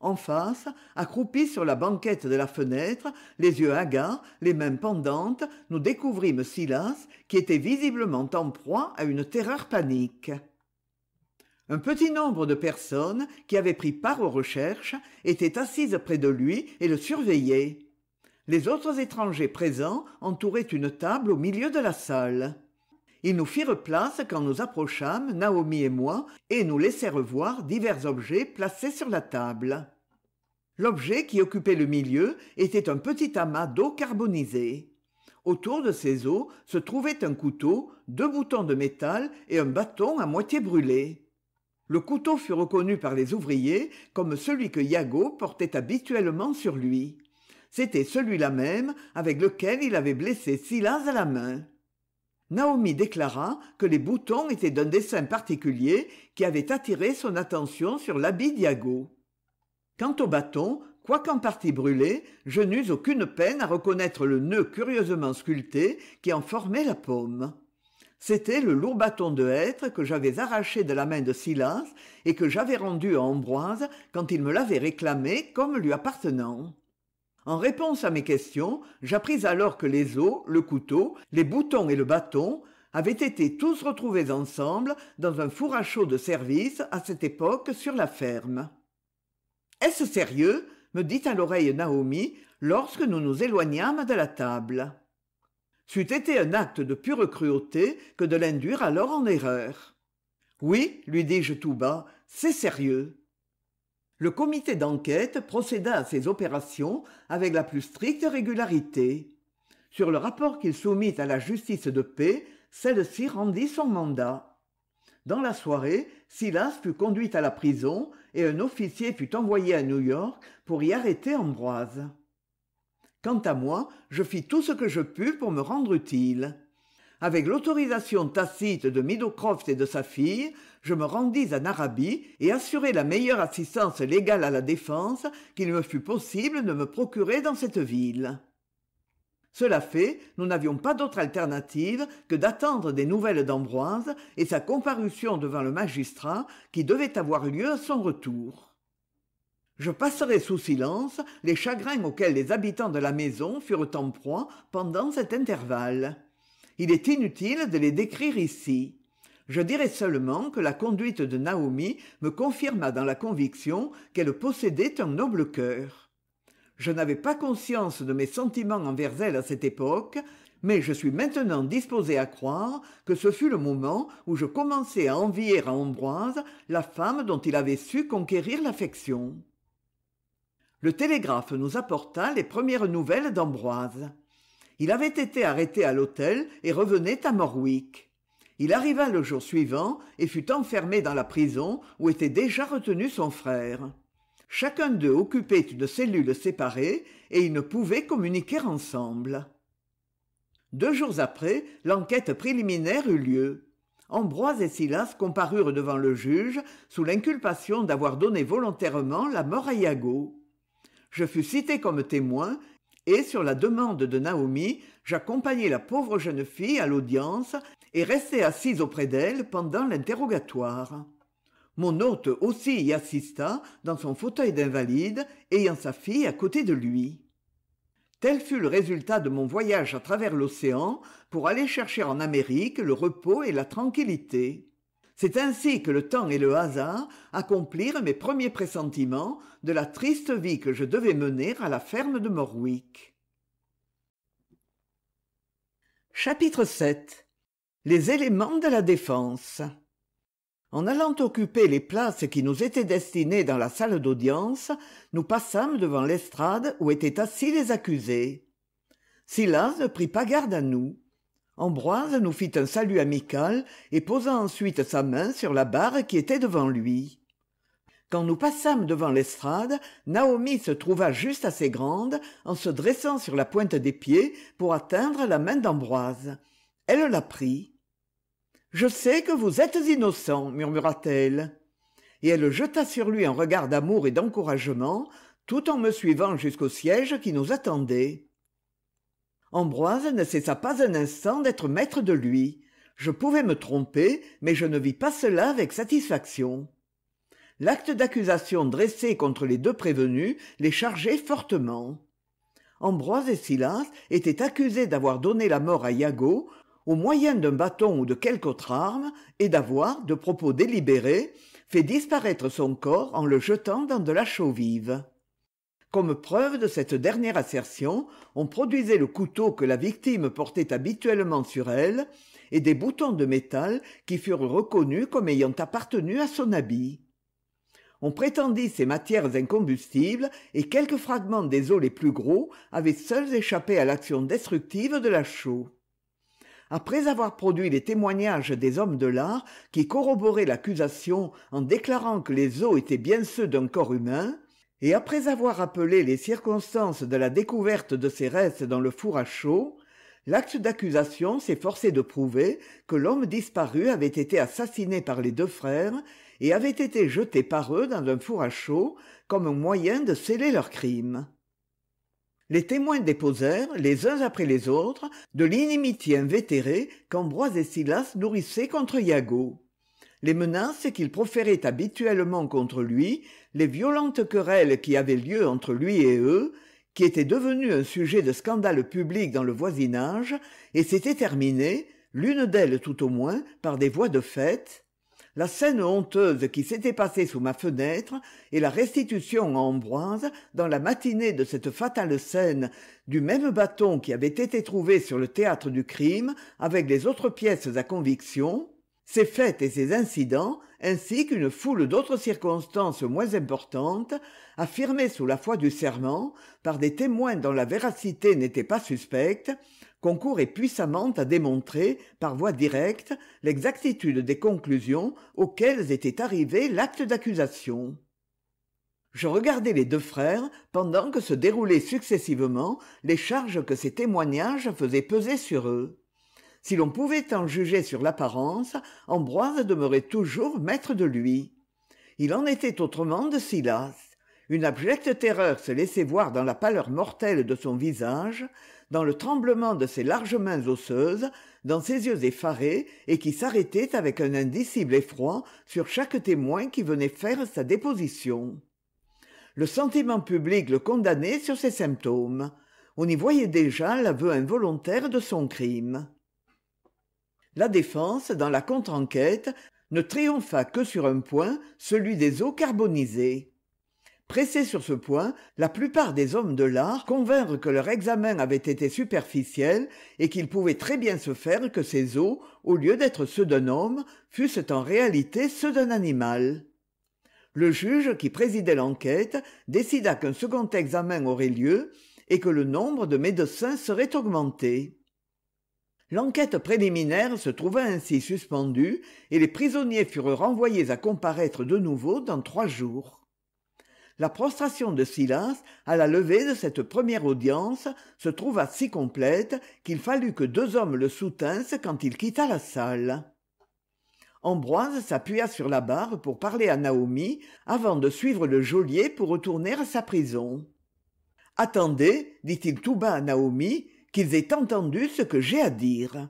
en face accroupie sur la banquette de la fenêtre les yeux hagards les mains pendantes nous découvrîmes silas qui était visiblement en proie à une terreur panique un petit nombre de personnes qui avaient pris part aux recherches étaient assises près de lui et le surveillaient les autres étrangers présents entouraient une table au milieu de la salle ils nous firent place quand nous approchâmes naomi et moi et nous laissèrent voir divers objets placés sur la table l'objet qui occupait le milieu était un petit amas d'eau carbonisée autour de ces eaux se trouvaient un couteau deux boutons de métal et un bâton à moitié brûlé le couteau fut reconnu par les ouvriers comme celui que yago portait habituellement sur lui c'était celui-là même avec lequel il avait blessé silas à la main naomi déclara que les boutons étaient d'un dessin particulier qui avait attiré son attention sur l'habit diago quant au bâton quoiqu'en partie brûlé je n'eus aucune peine à reconnaître le nœud curieusement sculpté qui en formait la paume c'était le lourd bâton de hêtre que j'avais arraché de la main de Silas et que j'avais rendu à Ambroise quand il me l'avait réclamé comme lui appartenant en réponse à mes questions j'appris alors que les os le couteau les boutons et le bâton avaient été tous retrouvés ensemble dans un four à chaud de service à cette époque sur la ferme est-ce sérieux me dit à l'oreille naomi lorsque nous nous éloignâmes de la table c'eût été un acte de pure cruauté que de l'induire alors en erreur oui lui dis-je tout bas c'est sérieux le comité d'enquête procéda à ses opérations avec la plus stricte régularité sur le rapport qu'il soumit à la justice de paix celle-ci rendit son mandat dans la soirée silas fut conduit à la prison et un officier fut envoyé à new york pour y arrêter ambroise quant à moi je fis tout ce que je pus pour me rendre utile avec l'autorisation tacite de Meadowcroft et de sa fille, je me rendis à Narabi et assurai la meilleure assistance légale à la défense qu'il me fut possible de me procurer dans cette ville. Cela fait, nous n'avions pas d'autre alternative que d'attendre des nouvelles d'Ambroise et sa comparution devant le magistrat qui devait avoir lieu à son retour. Je passerai sous silence les chagrins auxquels les habitants de la maison furent en proie pendant cet intervalle il est inutile de les décrire ici je dirai seulement que la conduite de naomi me confirma dans la conviction qu'elle possédait un noble cœur je n'avais pas conscience de mes sentiments envers elle à cette époque mais je suis maintenant disposé à croire que ce fut le moment où je commençai à envier à Ambroise la femme dont il avait su conquérir l'affection. Le télégraphe nous apporta les premières nouvelles d'Ambroise il avait été arrêté à l'hôtel et revenait à morwick il arriva le jour suivant et fut enfermé dans la prison où était déjà retenu son frère chacun d'eux occupait une cellule séparée et ils ne pouvaient communiquer ensemble deux jours après l'enquête préliminaire eut lieu ambroise et silas comparurent devant le juge sous l'inculpation d'avoir donné volontairement la mort à iago je fus cité comme témoin et sur la demande de naomi j'accompagnai la pauvre jeune fille à l'audience et restai assise auprès d'elle pendant l'interrogatoire mon hôte aussi y assista dans son fauteuil d'invalide ayant sa fille à côté de lui tel fut le résultat de mon voyage à travers l'océan pour aller chercher en amérique le repos et la tranquillité c'est ainsi que le temps et le hasard accomplirent mes premiers pressentiments de la triste vie que je devais mener à la ferme de morwick chapitre vii les éléments de la défense en allant occuper les places qui nous étaient destinées dans la salle d'audience nous passâmes devant l'estrade où étaient assis les accusés Silas ne prit pas garde à nous ambroise nous fit un salut amical et posa ensuite sa main sur la barre qui était devant lui quand nous passâmes devant l'estrade naomi se trouva juste assez grande en se dressant sur la pointe des pieds pour atteindre la main d'ambroise elle la prit je sais que vous êtes innocent murmura-t-elle et elle jeta sur lui un regard d'amour et d'encouragement tout en me suivant jusqu'au siège qui nous attendait ambroise ne cessa pas un instant d'être maître de lui je pouvais me tromper mais je ne vis pas cela avec satisfaction l'acte d'accusation dressé contre les deux prévenus les chargeait fortement ambroise et silas étaient accusés d'avoir donné la mort à iago au moyen d'un bâton ou de quelque autre arme et d'avoir de propos délibérés fait disparaître son corps en le jetant dans de la chaux vive comme preuve de cette dernière assertion on produisait le couteau que la victime portait habituellement sur elle et des boutons de métal qui furent reconnus comme ayant appartenu à son habit on prétendit ces matières incombustibles et quelques fragments des os les plus gros avaient seuls échappé à l'action destructive de la chaux après avoir produit les témoignages des hommes de l'art qui corroboraient l'accusation en déclarant que les os étaient bien ceux d'un corps humain et après avoir rappelé les circonstances de la découverte de ses restes dans le four à chaud, l'acte d'accusation s'efforçait de prouver que l'homme disparu avait été assassiné par les deux frères et avait été jeté par eux dans un four à chaud comme moyen de sceller leur crime les témoins déposèrent les uns après les autres de l'inimitié invétérée qu'ambroise et silas nourrissaient contre iago les menaces qu'il proférait habituellement contre lui les violentes querelles qui avaient lieu entre lui et eux qui étaient devenues un sujet de scandale public dans le voisinage et s'étaient terminées, l'une d'elles tout au moins par des voies de fête la scène honteuse qui s'était passée sous ma fenêtre et la restitution en Ambroise dans la matinée de cette fatale scène du même bâton qui avait été trouvé sur le théâtre du crime avec les autres pièces à conviction ces faits et ces incidents ainsi qu'une foule d'autres circonstances moins importantes affirmées sous la foi du serment par des témoins dont la véracité n'était pas suspecte concouraient puissamment à démontrer par voie directe l'exactitude des conclusions auxquelles était arrivé l'acte d'accusation je regardais les deux frères pendant que se déroulaient successivement les charges que ces témoignages faisaient peser sur eux si l'on pouvait en juger sur l'apparence ambroise demeurait toujours maître de lui il en était autrement de silas une abjecte terreur se laissait voir dans la pâleur mortelle de son visage dans le tremblement de ses larges mains osseuses dans ses yeux effarés et qui s'arrêtaient avec un indicible effroi sur chaque témoin qui venait faire sa déposition le sentiment public le condamnait sur ses symptômes on y voyait déjà l'aveu involontaire de son crime la défense dans la contre-enquête ne triompha que sur un point celui des eaux carbonisées pressés sur ce point la plupart des hommes de l'art convinrent que leur examen avait été superficiel et qu'il pouvait très bien se faire que ces eaux, au lieu d'être ceux d'un homme fussent en réalité ceux d'un animal le juge qui présidait l'enquête décida qu'un second examen aurait lieu et que le nombre de médecins serait augmenté L'enquête préliminaire se trouva ainsi suspendue et les prisonniers furent renvoyés à comparaître de nouveau dans trois jours. La prostration de Silas, à la levée de cette première audience, se trouva si complète qu'il fallut que deux hommes le soutinssent quand il quitta la salle. Ambroise s'appuya sur la barre pour parler à Naomi avant de suivre le geôlier pour retourner à sa prison. Attendez, dit-il tout bas à Naomi, qu'ils aient entendu ce que j'ai à dire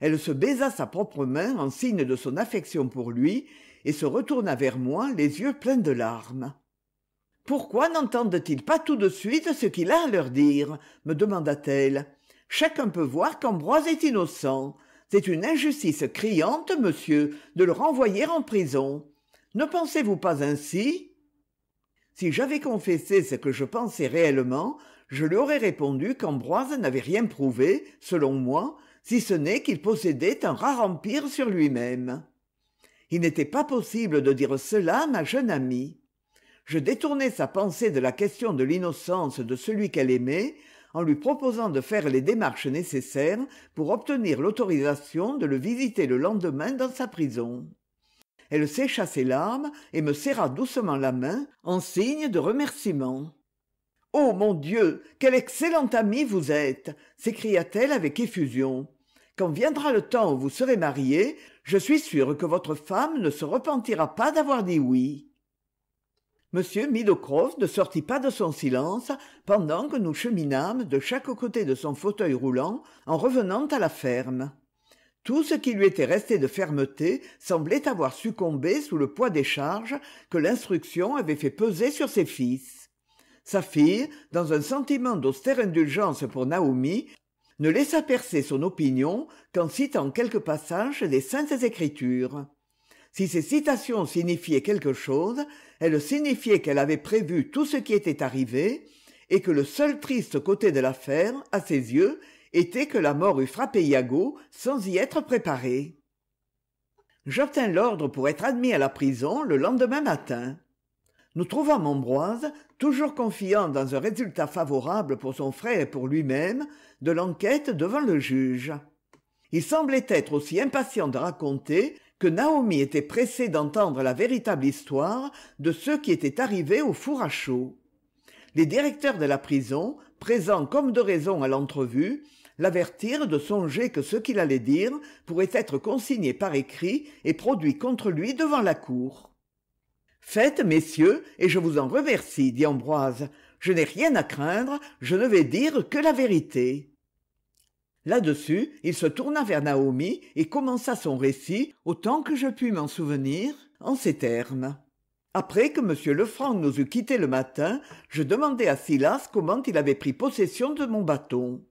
elle se baisa sa propre main en signe de son affection pour lui et se retourna vers moi les yeux pleins de larmes pourquoi nentendent ils pas tout de suite ce qu'il a à leur dire me demanda-t-elle chacun peut voir qu'ambroise est innocent c'est une injustice criante monsieur de le renvoyer en prison ne pensez-vous pas ainsi si j'avais confessé ce que je pensais réellement je lui aurais répondu qu'ambroise n'avait rien prouvé selon moi si ce n'est qu'il possédait un rare empire sur lui-même il n'était pas possible de dire cela à ma jeune amie je détournai sa pensée de la question de l'innocence de celui qu'elle aimait en lui proposant de faire les démarches nécessaires pour obtenir l'autorisation de le visiter le lendemain dans sa prison. Elle sécha ses larmes et me serra doucement la main en signe de remerciement oh mon dieu quel excellent ami vous êtes s'écria-t-elle avec effusion quand viendra le temps où vous serez marié, je suis sûre que votre femme ne se repentira pas d'avoir dit oui m meadowcroft ne sortit pas de son silence pendant que nous cheminâmes de chaque côté de son fauteuil roulant en revenant à la ferme tout ce qui lui était resté de fermeté semblait avoir succombé sous le poids des charges que l'instruction avait fait peser sur ses fils sa fille dans un sentiment d'austère indulgence pour naomi ne laissa percer son opinion qu'en citant quelques passages des saintes écritures si ces citations signifiaient quelque chose elles signifiaient qu'elle avait prévu tout ce qui était arrivé et que le seul triste côté de l'affaire à ses yeux était que la mort eût frappé Iago sans y être préparé. « J'obtins l'ordre pour être admis à la prison le lendemain matin nous trouvâmes ambroise toujours confiant dans un résultat favorable pour son frère et pour lui-même de l'enquête devant le juge il semblait être aussi impatient de raconter que naomi était pressée d'entendre la véritable histoire de ceux qui étaient arrivés au four à chaud les directeurs de la prison présents comme de raison à l'entrevue l'avertirent de songer que ce qu'il allait dire pourrait être consigné par écrit et produit contre lui devant la cour faites messieurs et je vous en remercie dit ambroise je n'ai rien à craindre je ne vais dire que la vérité là-dessus il se tourna vers naomi et commença son récit autant que je puis m'en souvenir en ces termes après que m lefranc nous eut quittés le matin je demandai à silas comment il avait pris possession de mon bâton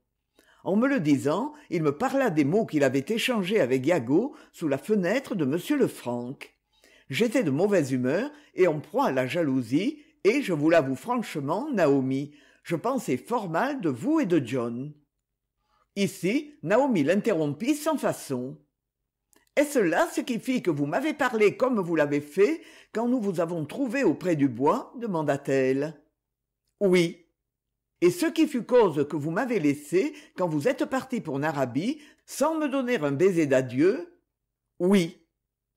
en me le disant il me parla des mots qu'il avait échangés avec iago sous la fenêtre de m lefranc j'étais de mauvaise humeur et en proie à la jalousie et je vous l'avoue franchement naomi je pensais fort mal de vous et de john ici naomi l'interrompit sans façon est-ce là ce qui fit que vous m'avez parlé comme vous l'avez fait quand nous vous avons trouvé auprès du bois demanda-t-elle oui et ce qui fut cause que vous m'avez laissé quand vous êtes parti pour Narabie sans me donner un baiser d'adieu Oui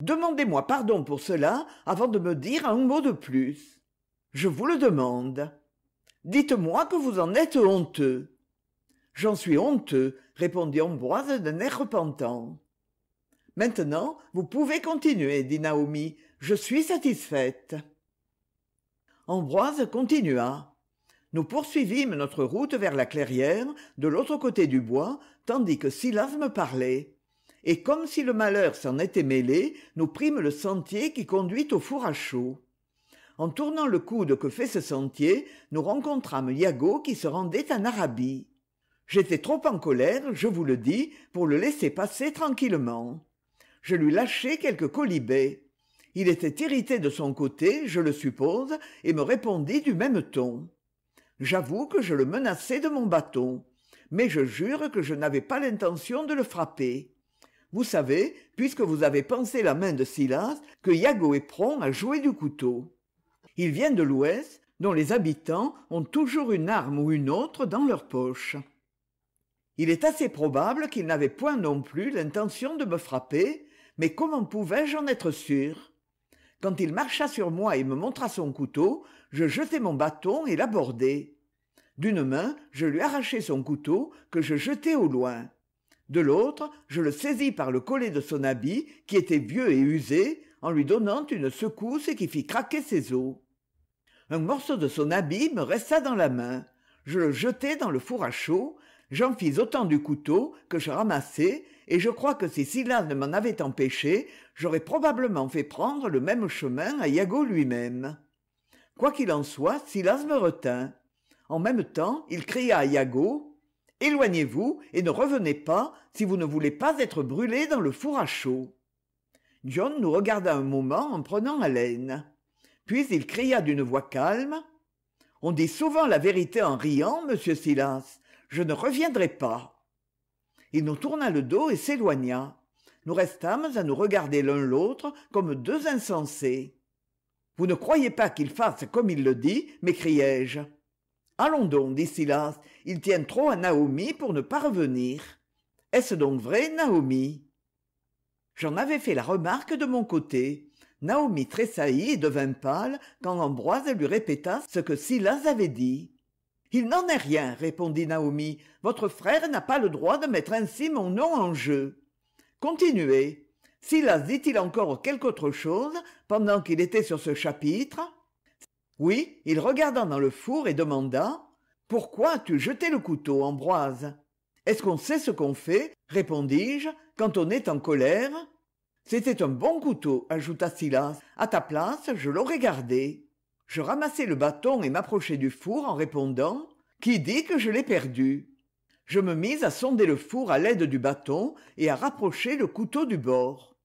demandez-moi pardon pour cela avant de me dire un mot de plus je vous le demande dites-moi que vous en êtes honteux j'en suis honteux répondit ambroise d'un air repentant maintenant vous pouvez continuer dit naomi je suis satisfaite ambroise continua nous poursuivîmes notre route vers la clairière de l'autre côté du bois tandis que silas me parlait et comme si le malheur s'en était mêlé nous prîmes le sentier qui conduit au four à chaud. en tournant le coude que fait ce sentier nous rencontrâmes yago qui se rendait en arabie j'étais trop en colère je vous le dis pour le laisser passer tranquillement je lui lâchai quelques colibets il était irrité de son côté je le suppose et me répondit du même ton j'avoue que je le menaçai de mon bâton mais je jure que je n'avais pas l'intention de le frapper vous savez puisque vous avez pensé la main de silas que Yago est prompt à jouer du couteau il vient de l'ouest dont les habitants ont toujours une arme ou une autre dans leur poche il est assez probable qu'il n'avait point non plus l'intention de me frapper mais comment pouvais-je en être sûr quand il marcha sur moi et me montra son couteau je jetai mon bâton et l'abordai d'une main je lui arrachai son couteau que je jetai au loin de l'autre je le saisis par le collet de son habit qui était vieux et usé en lui donnant une secousse qui fit craquer ses os un morceau de son habit me resta dans la main je le jetai dans le four à chaud j'en fis autant du couteau que je ramassai et je crois que si Silas ne m'en avait empêché j'aurais probablement fait prendre le même chemin à Iago lui-même quoi qu'il en soit Silas me retint en même temps il cria à Iago éloignez-vous et ne revenez pas si vous ne voulez pas être brûlé dans le four à chaud john nous regarda un moment en prenant haleine puis il cria d'une voix calme on dit souvent la vérité en riant monsieur silas je ne reviendrai pas il nous tourna le dos et s'éloigna nous restâmes à nous regarder l'un l'autre comme deux insensés vous ne croyez pas qu'il fasse comme il le dit m'écriai-je allons donc dit silas il tient trop à naomi pour ne pas revenir est-ce donc vrai naomi j'en avais fait la remarque de mon côté naomi tressaillit et devint pâle quand ambroise lui répéta ce que silas avait dit il n'en est rien répondit naomi votre frère n'a pas le droit de mettre ainsi mon nom en jeu continuez silas dit-il encore quelque autre chose pendant qu'il était sur ce chapitre oui il regarda dans le four et demanda pourquoi as-tu jeté le couteau ambroise est-ce qu'on sait ce qu'on fait répondis-je quand on est en colère c'était un bon couteau ajouta silas à ta place je l'aurais gardé je ramassai le bâton et m'approchai du four en répondant qui dit que je l'ai perdu je me mis à sonder le four à l'aide du bâton et à rapprocher le couteau du bord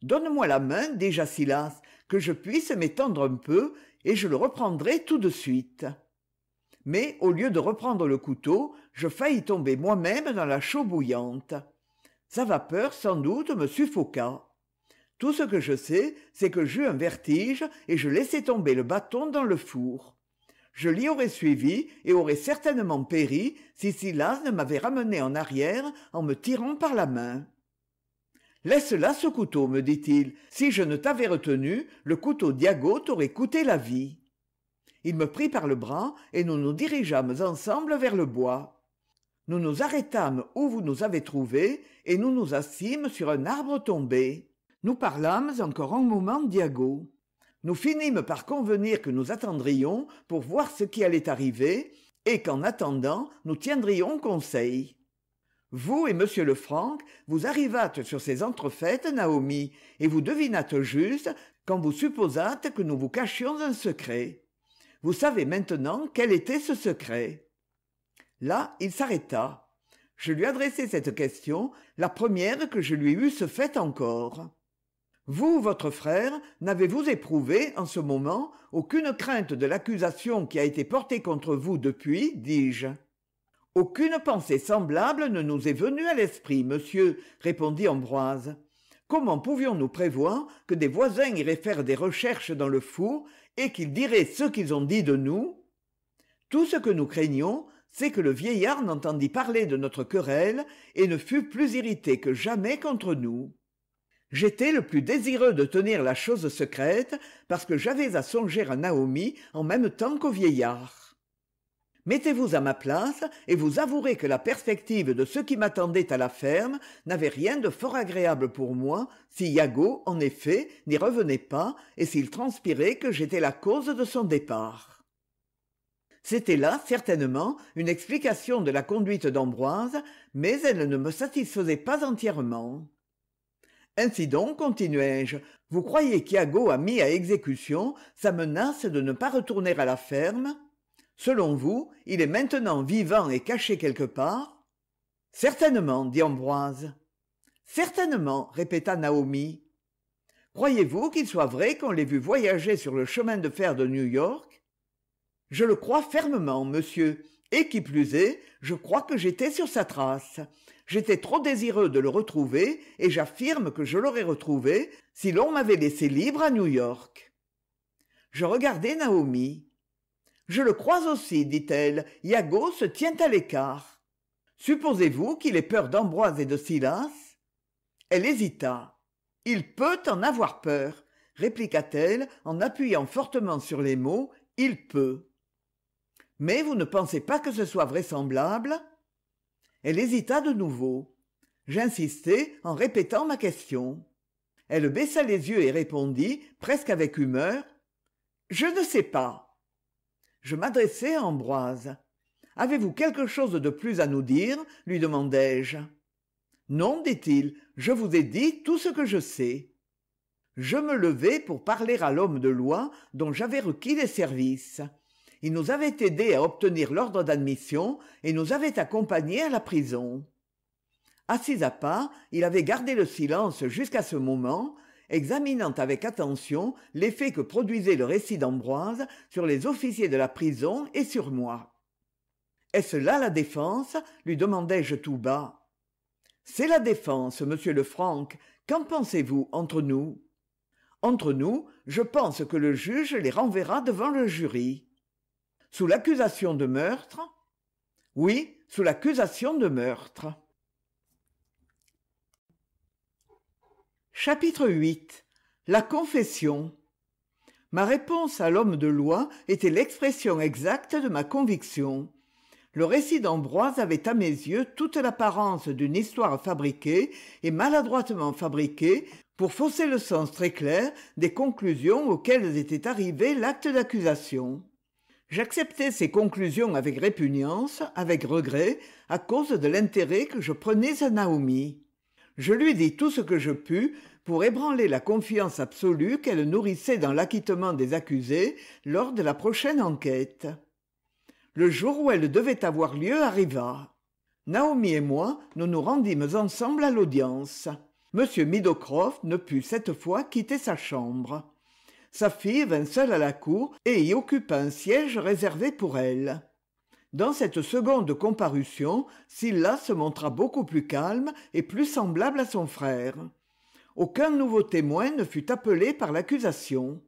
donne-moi la main déjà, silas que je puisse m'étendre un peu et je le reprendrai tout de suite mais au lieu de reprendre le couteau je faillis tomber moi-même dans la chaux bouillante sa vapeur sans doute me suffoqua tout ce que je sais c'est que j'eus un vertige et je laissai tomber le bâton dans le four je l'y aurais suivi et aurais certainement péri si Silas ne m'avait ramené en arrière en me tirant par la main laisse là ce couteau me dit-il si je ne t'avais retenu le couteau diago t'aurait coûté la vie il me prit par le bras et nous nous dirigeâmes ensemble vers le bois nous nous arrêtâmes où vous nous avez trouvés et nous nous assîmes sur un arbre tombé nous parlâmes encore un moment diago nous finîmes par convenir que nous attendrions pour voir ce qui allait arriver et qu'en attendant nous tiendrions conseil vous et m lefranc vous arrivâtes sur ces entrefaites naomi et vous devinâtes juste quand vous supposâtes que nous vous cachions un secret vous savez maintenant quel était ce secret là il s'arrêta je lui adressai cette question la première que je lui eusse faite encore vous votre frère n'avez-vous éprouvé en ce moment aucune crainte de l'accusation qui a été portée contre vous depuis dis-je aucune pensée semblable ne nous est venue à l'esprit monsieur répondit ambroise comment pouvions-nous prévoir que des voisins iraient faire des recherches dans le four et qu'ils diraient ce qu'ils ont dit de nous tout ce que nous craignions, c'est que le vieillard n'entendit parler de notre querelle et ne fut plus irrité que jamais contre nous j'étais le plus désireux de tenir la chose secrète parce que j'avais à songer à naomi en même temps qu'au vieillard mettez-vous à ma place et vous avouerez que la perspective de ce qui m'attendait à la ferme n'avait rien de fort agréable pour moi si yago en effet n'y revenait pas et s'il transpirait que j'étais la cause de son départ c'était là certainement une explication de la conduite d'ambroise mais elle ne me satisfaisait pas entièrement ainsi donc continuai-je vous croyez qu'yago a mis à exécution sa menace de ne pas retourner à la ferme selon vous il est maintenant vivant et caché quelque part certainement dit ambroise certainement répéta naomi croyez-vous qu'il soit vrai qu'on l'ait vu voyager sur le chemin de fer de new york je le crois fermement monsieur et qui plus est je crois que j'étais sur sa trace j'étais trop désireux de le retrouver et j'affirme que je l'aurais retrouvé si l'on m'avait laissé libre à new york je regardai naomi je le crois aussi dit-elle iago se tient à l'écart supposez-vous qu'il ait peur d'ambroise et de silas elle hésita il peut en avoir peur répliqua-t-elle en appuyant fortement sur les mots il peut mais vous ne pensez pas que ce soit vraisemblable elle hésita de nouveau j'insistai en répétant ma question elle baissa les yeux et répondit presque avec humeur je ne sais pas je m'adressai à ambroise avez-vous quelque chose de plus à nous dire lui demandai-je non dit-il je vous ai dit tout ce que je sais je me levai pour parler à l'homme de loi dont j'avais requis les services il nous avait aidés à obtenir l'ordre d'admission et nous avait accompagnés à la prison assis à pas, il avait gardé le silence jusqu'à ce moment examinant avec attention l'effet que produisait le récit d'ambroise sur les officiers de la prison et sur moi est-ce là la défense lui demandai-je tout bas c'est la défense monsieur lefranc qu'en pensez-vous entre nous entre nous je pense que le juge les renverra devant le jury sous l'accusation de meurtre oui sous l'accusation de meurtre Chapitre 8 La confession Ma réponse à l'homme de loi était l'expression exacte de ma conviction. Le récit d'Ambroise avait à mes yeux toute l'apparence d'une histoire fabriquée et maladroitement fabriquée pour fausser le sens très clair des conclusions auxquelles était arrivé l'acte d'accusation. J'acceptais ces conclusions avec répugnance, avec regret, à cause de l'intérêt que je prenais à Naomi je lui dis tout ce que je pus pour ébranler la confiance absolue qu'elle nourrissait dans l'acquittement des accusés lors de la prochaine enquête. Le jour où elle devait avoir lieu arriva. Naomi et moi, nous nous rendîmes ensemble à l'audience. M. Midocroft ne put cette fois quitter sa chambre. Sa fille vint seule à la cour et y occupa un siège réservé pour elle dans cette seconde comparution sylla se montra beaucoup plus calme et plus semblable à son frère aucun nouveau témoin ne fut appelé par l'accusation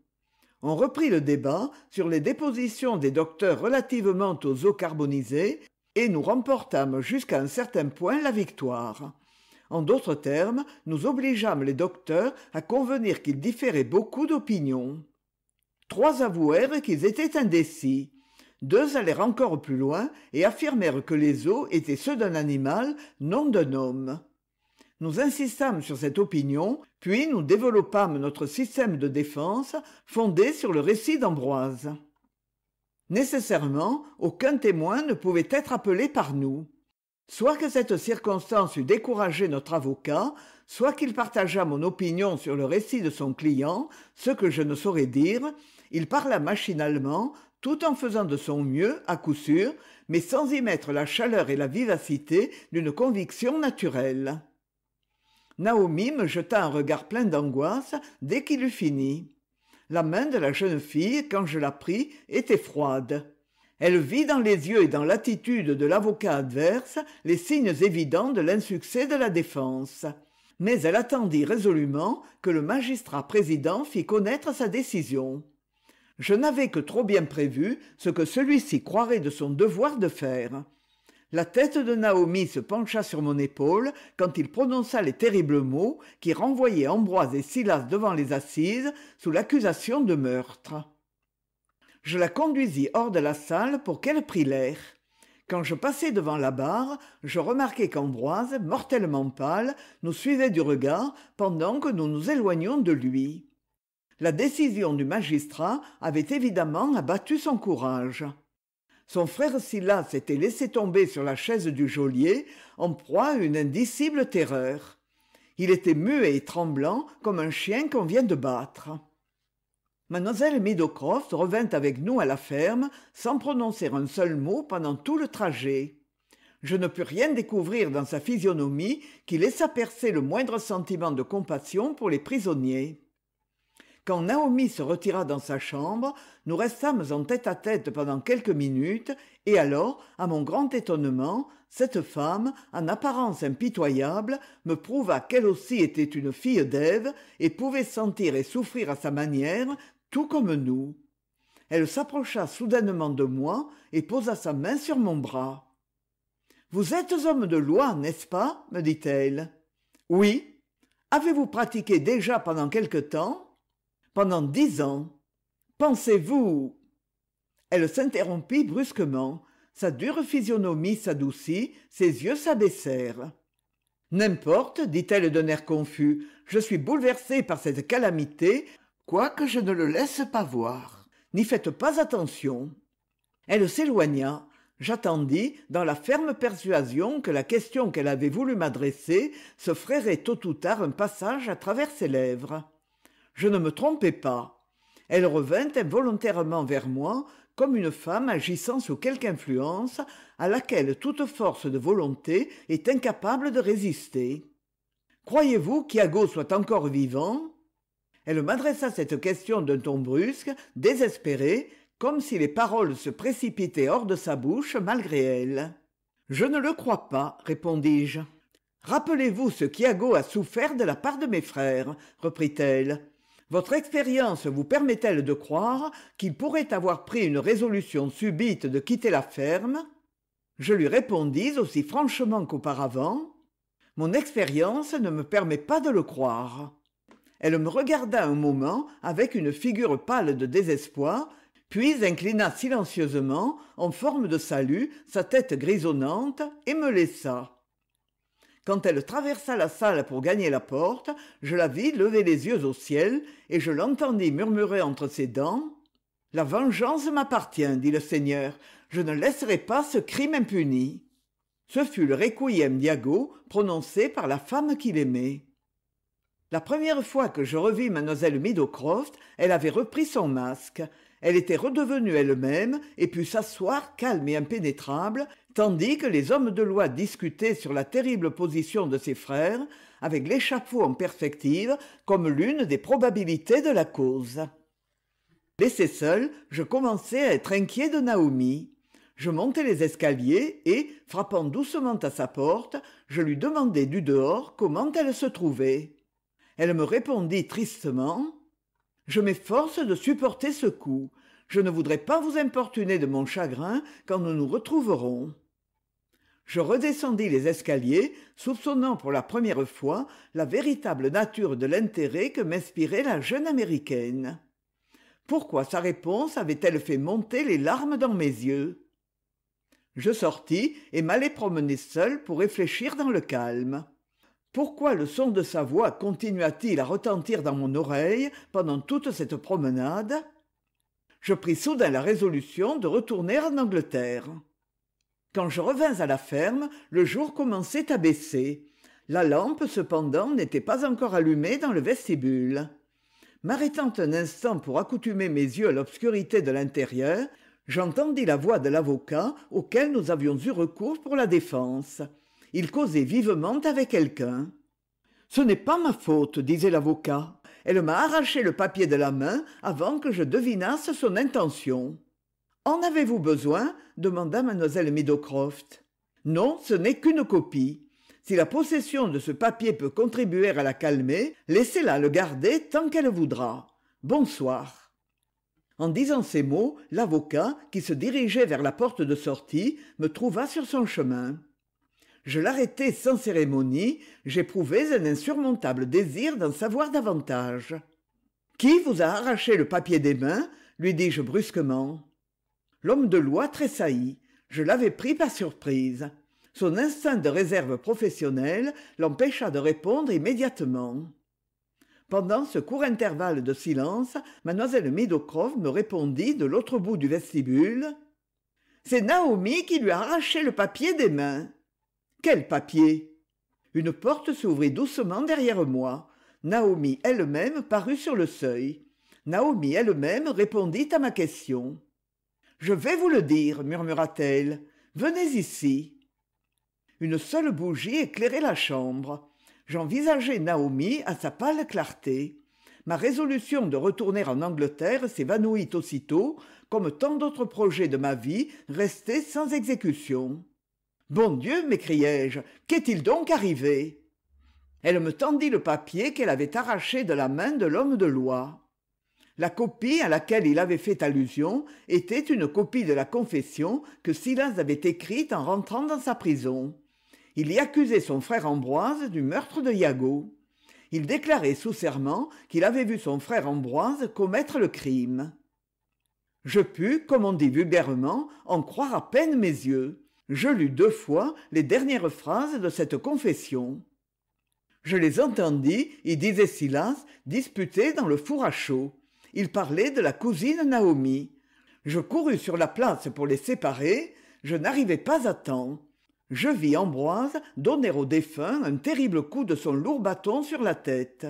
on reprit le débat sur les dépositions des docteurs relativement aux eaux carbonisées et nous remportâmes jusqu'à un certain point la victoire. En d'autres termes, nous obligeâmes les docteurs à convenir qu'ils différaient beaucoup d'opinions. Trois avouèrent qu'ils étaient indécis deux allèrent encore plus loin et affirmèrent que les os étaient ceux d'un animal non d'un homme nous insistâmes sur cette opinion puis nous développâmes notre système de défense fondé sur le récit d'ambroise nécessairement aucun témoin ne pouvait être appelé par nous soit que cette circonstance eût découragé notre avocat soit qu'il partageât mon opinion sur le récit de son client ce que je ne saurais dire il parla machinalement tout en faisant de son mieux à coup sûr mais sans y mettre la chaleur et la vivacité d'une conviction naturelle naomi me jeta un regard plein d'angoisse dès qu'il eut fini la main de la jeune fille quand je la pris était froide elle vit dans les yeux et dans l'attitude de l'avocat adverse les signes évidents de l'insuccès de la défense. Mais elle attendit résolument que le magistrat président fît connaître sa décision. Je n'avais que trop bien prévu ce que celui-ci croirait de son devoir de faire. La tête de Naomi se pencha sur mon épaule quand il prononça les terribles mots qui renvoyaient Ambroise et Silas devant les assises sous l'accusation de meurtre je la conduisis hors de la salle pour qu'elle prît l'air quand je passai devant la barre je remarquai qu'ambroise mortellement pâle nous suivait du regard pendant que nous nous éloignions de lui la décision du magistrat avait évidemment abattu son courage son frère Silas s'était laissé tomber sur la chaise du geôlier en proie à une indicible terreur il était muet et tremblant comme un chien qu'on vient de battre « Mademoiselle Meadowcroft revint avec nous à la ferme sans prononcer un seul mot pendant tout le trajet je ne pus rien découvrir dans sa physionomie qui laissa percer le moindre sentiment de compassion pour les prisonniers quand naomi se retira dans sa chambre nous restâmes en tête à tête pendant quelques minutes et alors à mon grand étonnement cette femme en apparence impitoyable me prouva qu'elle aussi était une fille d'ève et pouvait sentir et souffrir à sa manière tout comme nous. Elle s'approcha soudainement de moi et posa sa main sur mon bras. Vous êtes homme de loi, n'est-ce pas me dit-elle. Oui. Avez-vous pratiqué déjà pendant quelque temps Pendant dix ans. Pensez-vous Elle s'interrompit brusquement. Sa dure physionomie s'adoucit, ses yeux s'abaissèrent. N'importe, dit-elle d'un air confus, je suis bouleversée par cette calamité, quoique je ne le laisse pas voir n'y faites pas attention elle s'éloigna j'attendis dans la ferme persuasion que la question qu'elle avait voulu m'adresser se ferait tôt ou tard un passage à travers ses lèvres je ne me trompais pas elle revint involontairement vers moi comme une femme agissant sous quelque influence à laquelle toute force de volonté est incapable de résister croyez-vous qu'Iago soit encore vivant elle m'adressa cette question d'un ton brusque, désespéré, comme si les paroles se précipitaient hors de sa bouche malgré elle. Je ne le crois pas, répondis-je. Rappelez-vous ce qu'Iago a souffert de la part de mes frères, reprit-elle. Votre expérience vous permet-elle de croire qu'il pourrait avoir pris une résolution subite de quitter la ferme Je lui répondis aussi franchement qu'auparavant. Mon expérience ne me permet pas de le croire elle me regarda un moment avec une figure pâle de désespoir puis inclina silencieusement en forme de salut sa tête grisonnante et me laissa quand elle traversa la salle pour gagner la porte je la vis lever les yeux au ciel et je l'entendis murmurer entre ses dents la vengeance m'appartient dit le seigneur je ne laisserai pas ce crime impuni ce fut le requiem diago prononcé par la femme qu'il aimait la première fois que je revis mlle meadowcroft elle avait repris son masque elle était redevenue elle-même et put s'asseoir calme et impénétrable tandis que les hommes de loi discutaient sur la terrible position de ses frères avec l'échafaud en perspective comme l'une des probabilités de la cause laissé seul je commençai à être inquiet de naomi je montai les escaliers et frappant doucement à sa porte je lui demandai du dehors comment elle se trouvait elle me répondit tristement Je m'efforce de supporter ce coup. Je ne voudrais pas vous importuner de mon chagrin quand nous nous retrouverons. Je redescendis les escaliers, soupçonnant pour la première fois la véritable nature de l'intérêt que m'inspirait la jeune américaine. Pourquoi sa réponse avait-elle fait monter les larmes dans mes yeux Je sortis et m'allai promener seul pour réfléchir dans le calme pourquoi le son de sa voix continua-t-il à retentir dans mon oreille pendant toute cette promenade Je pris soudain la résolution de retourner en Angleterre. Quand je revins à la ferme, le jour commençait à baisser. La lampe, cependant, n'était pas encore allumée dans le vestibule. M'arrêtant un instant pour accoutumer mes yeux à l'obscurité de l'intérieur, j'entendis la voix de l'avocat auquel nous avions eu recours pour la défense il causait vivement avec quelqu'un ce n'est pas ma faute disait l'avocat elle m'a arraché le papier de la main avant que je devinasse son intention en avez-vous besoin demanda mademoiselle meadowcroft non ce n'est qu'une copie si la possession de ce papier peut contribuer à la calmer laissez-la le garder tant qu'elle voudra bonsoir en disant ces mots l'avocat qui se dirigeait vers la porte de sortie me trouva sur son chemin je l'arrêtai sans cérémonie j'éprouvais un insurmontable désir d'en savoir davantage qui vous a arraché le papier des mains lui dis-je brusquement l'homme de loi tressaillit je l'avais pris par surprise son instinct de réserve professionnelle l'empêcha de répondre immédiatement pendant ce court intervalle de silence mademoiselle Midokrov me répondit de l'autre bout du vestibule c'est Naomi qui lui a arraché le papier des mains quel papier une porte s'ouvrit doucement derrière moi naomi elle-même parut sur le seuil naomi elle-même répondit à ma question je vais vous le dire murmura-t-elle venez ici une seule bougie éclairait la chambre J'envisageai naomi à sa pâle clarté ma résolution de retourner en angleterre s'évanouit aussitôt comme tant d'autres projets de ma vie restaient sans exécution bon dieu m'écriai-je qu'est-il donc arrivé elle me tendit le papier qu'elle avait arraché de la main de l'homme de loi la copie à laquelle il avait fait allusion était une copie de la confession que silas avait écrite en rentrant dans sa prison il y accusait son frère ambroise du meurtre de iago il déclarait sous serment qu'il avait vu son frère ambroise commettre le crime je pus comme on dit vulgairement en croire à peine mes yeux je lus deux fois les dernières phrases de cette confession je les entendis y disait Silas disputer dans le four à chaud ils parlaient de la cousine Naomi je courus sur la place pour les séparer je n'arrivai pas à temps je vis Ambroise donner au défunt un terrible coup de son lourd bâton sur la tête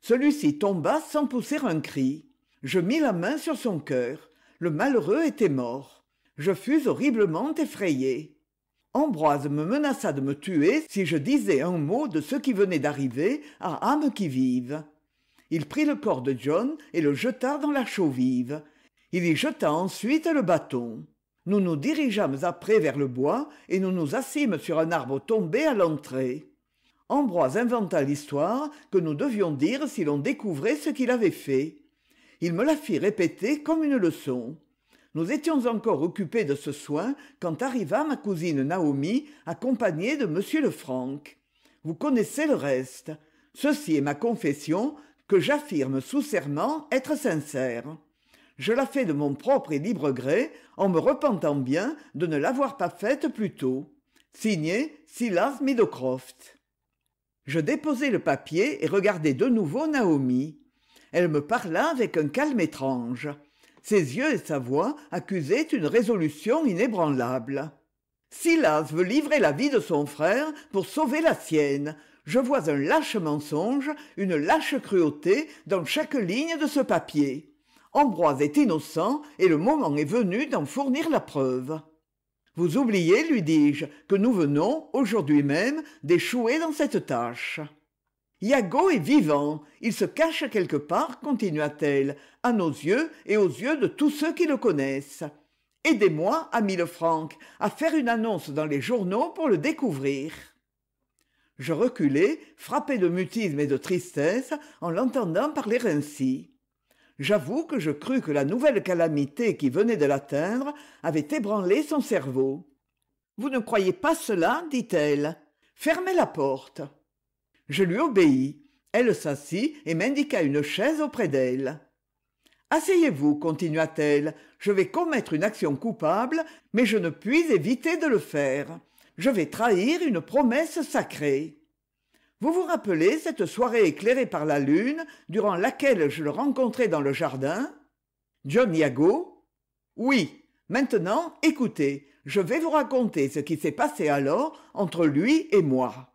celui-ci tomba sans pousser un cri je mis la main sur son cœur le malheureux était mort je fus horriblement effrayé ambroise me menaça de me tuer si je disais un mot de ce qui venait d'arriver à âme qui vive il prit le corps de john et le jeta dans la chaux vive il y jeta ensuite le bâton nous nous dirigeâmes après vers le bois et nous nous assîmes sur un arbre tombé à l'entrée ambroise inventa l'histoire que nous devions dire si l'on découvrait ce qu'il avait fait il me la fit répéter comme une leçon nous étions encore occupés de ce soin quand arriva ma cousine naomi accompagnée de m lefranc vous connaissez le reste ceci est ma confession que j'affirme sous serment être sincère je la fais de mon propre et libre gré en me repentant bien de ne l'avoir pas faite plus tôt signé silas meadowcroft je déposai le papier et regardai de nouveau naomi elle me parla avec un calme étrange ses yeux et sa voix accusaient une résolution inébranlable silas veut livrer la vie de son frère pour sauver la sienne je vois un lâche mensonge une lâche cruauté dans chaque ligne de ce papier ambroise est innocent et le moment est venu d'en fournir la preuve vous oubliez lui dis-je que nous venons aujourd'hui même d'échouer dans cette tâche Iago est vivant il se cache quelque part continua-t-elle à nos yeux et aux yeux de tous ceux qui le connaissent. Aidez-moi, ami Lefranc, à faire une annonce dans les journaux pour le découvrir. Je reculai, frappé de mutisme et de tristesse, en l'entendant parler ainsi. J'avoue que je crus que la nouvelle calamité qui venait de l'atteindre avait ébranlé son cerveau. Vous ne croyez pas cela dit-elle. Fermez la porte. Je lui obéis. Elle s'assit et m'indiqua une chaise auprès d'elle asseyez-vous continua-t-elle je vais commettre une action coupable mais je ne puis éviter de le faire je vais trahir une promesse sacrée vous vous rappelez cette soirée éclairée par la lune durant laquelle je le rencontrai dans le jardin john Iago ?»« oui maintenant écoutez je vais vous raconter ce qui s'est passé alors entre lui et moi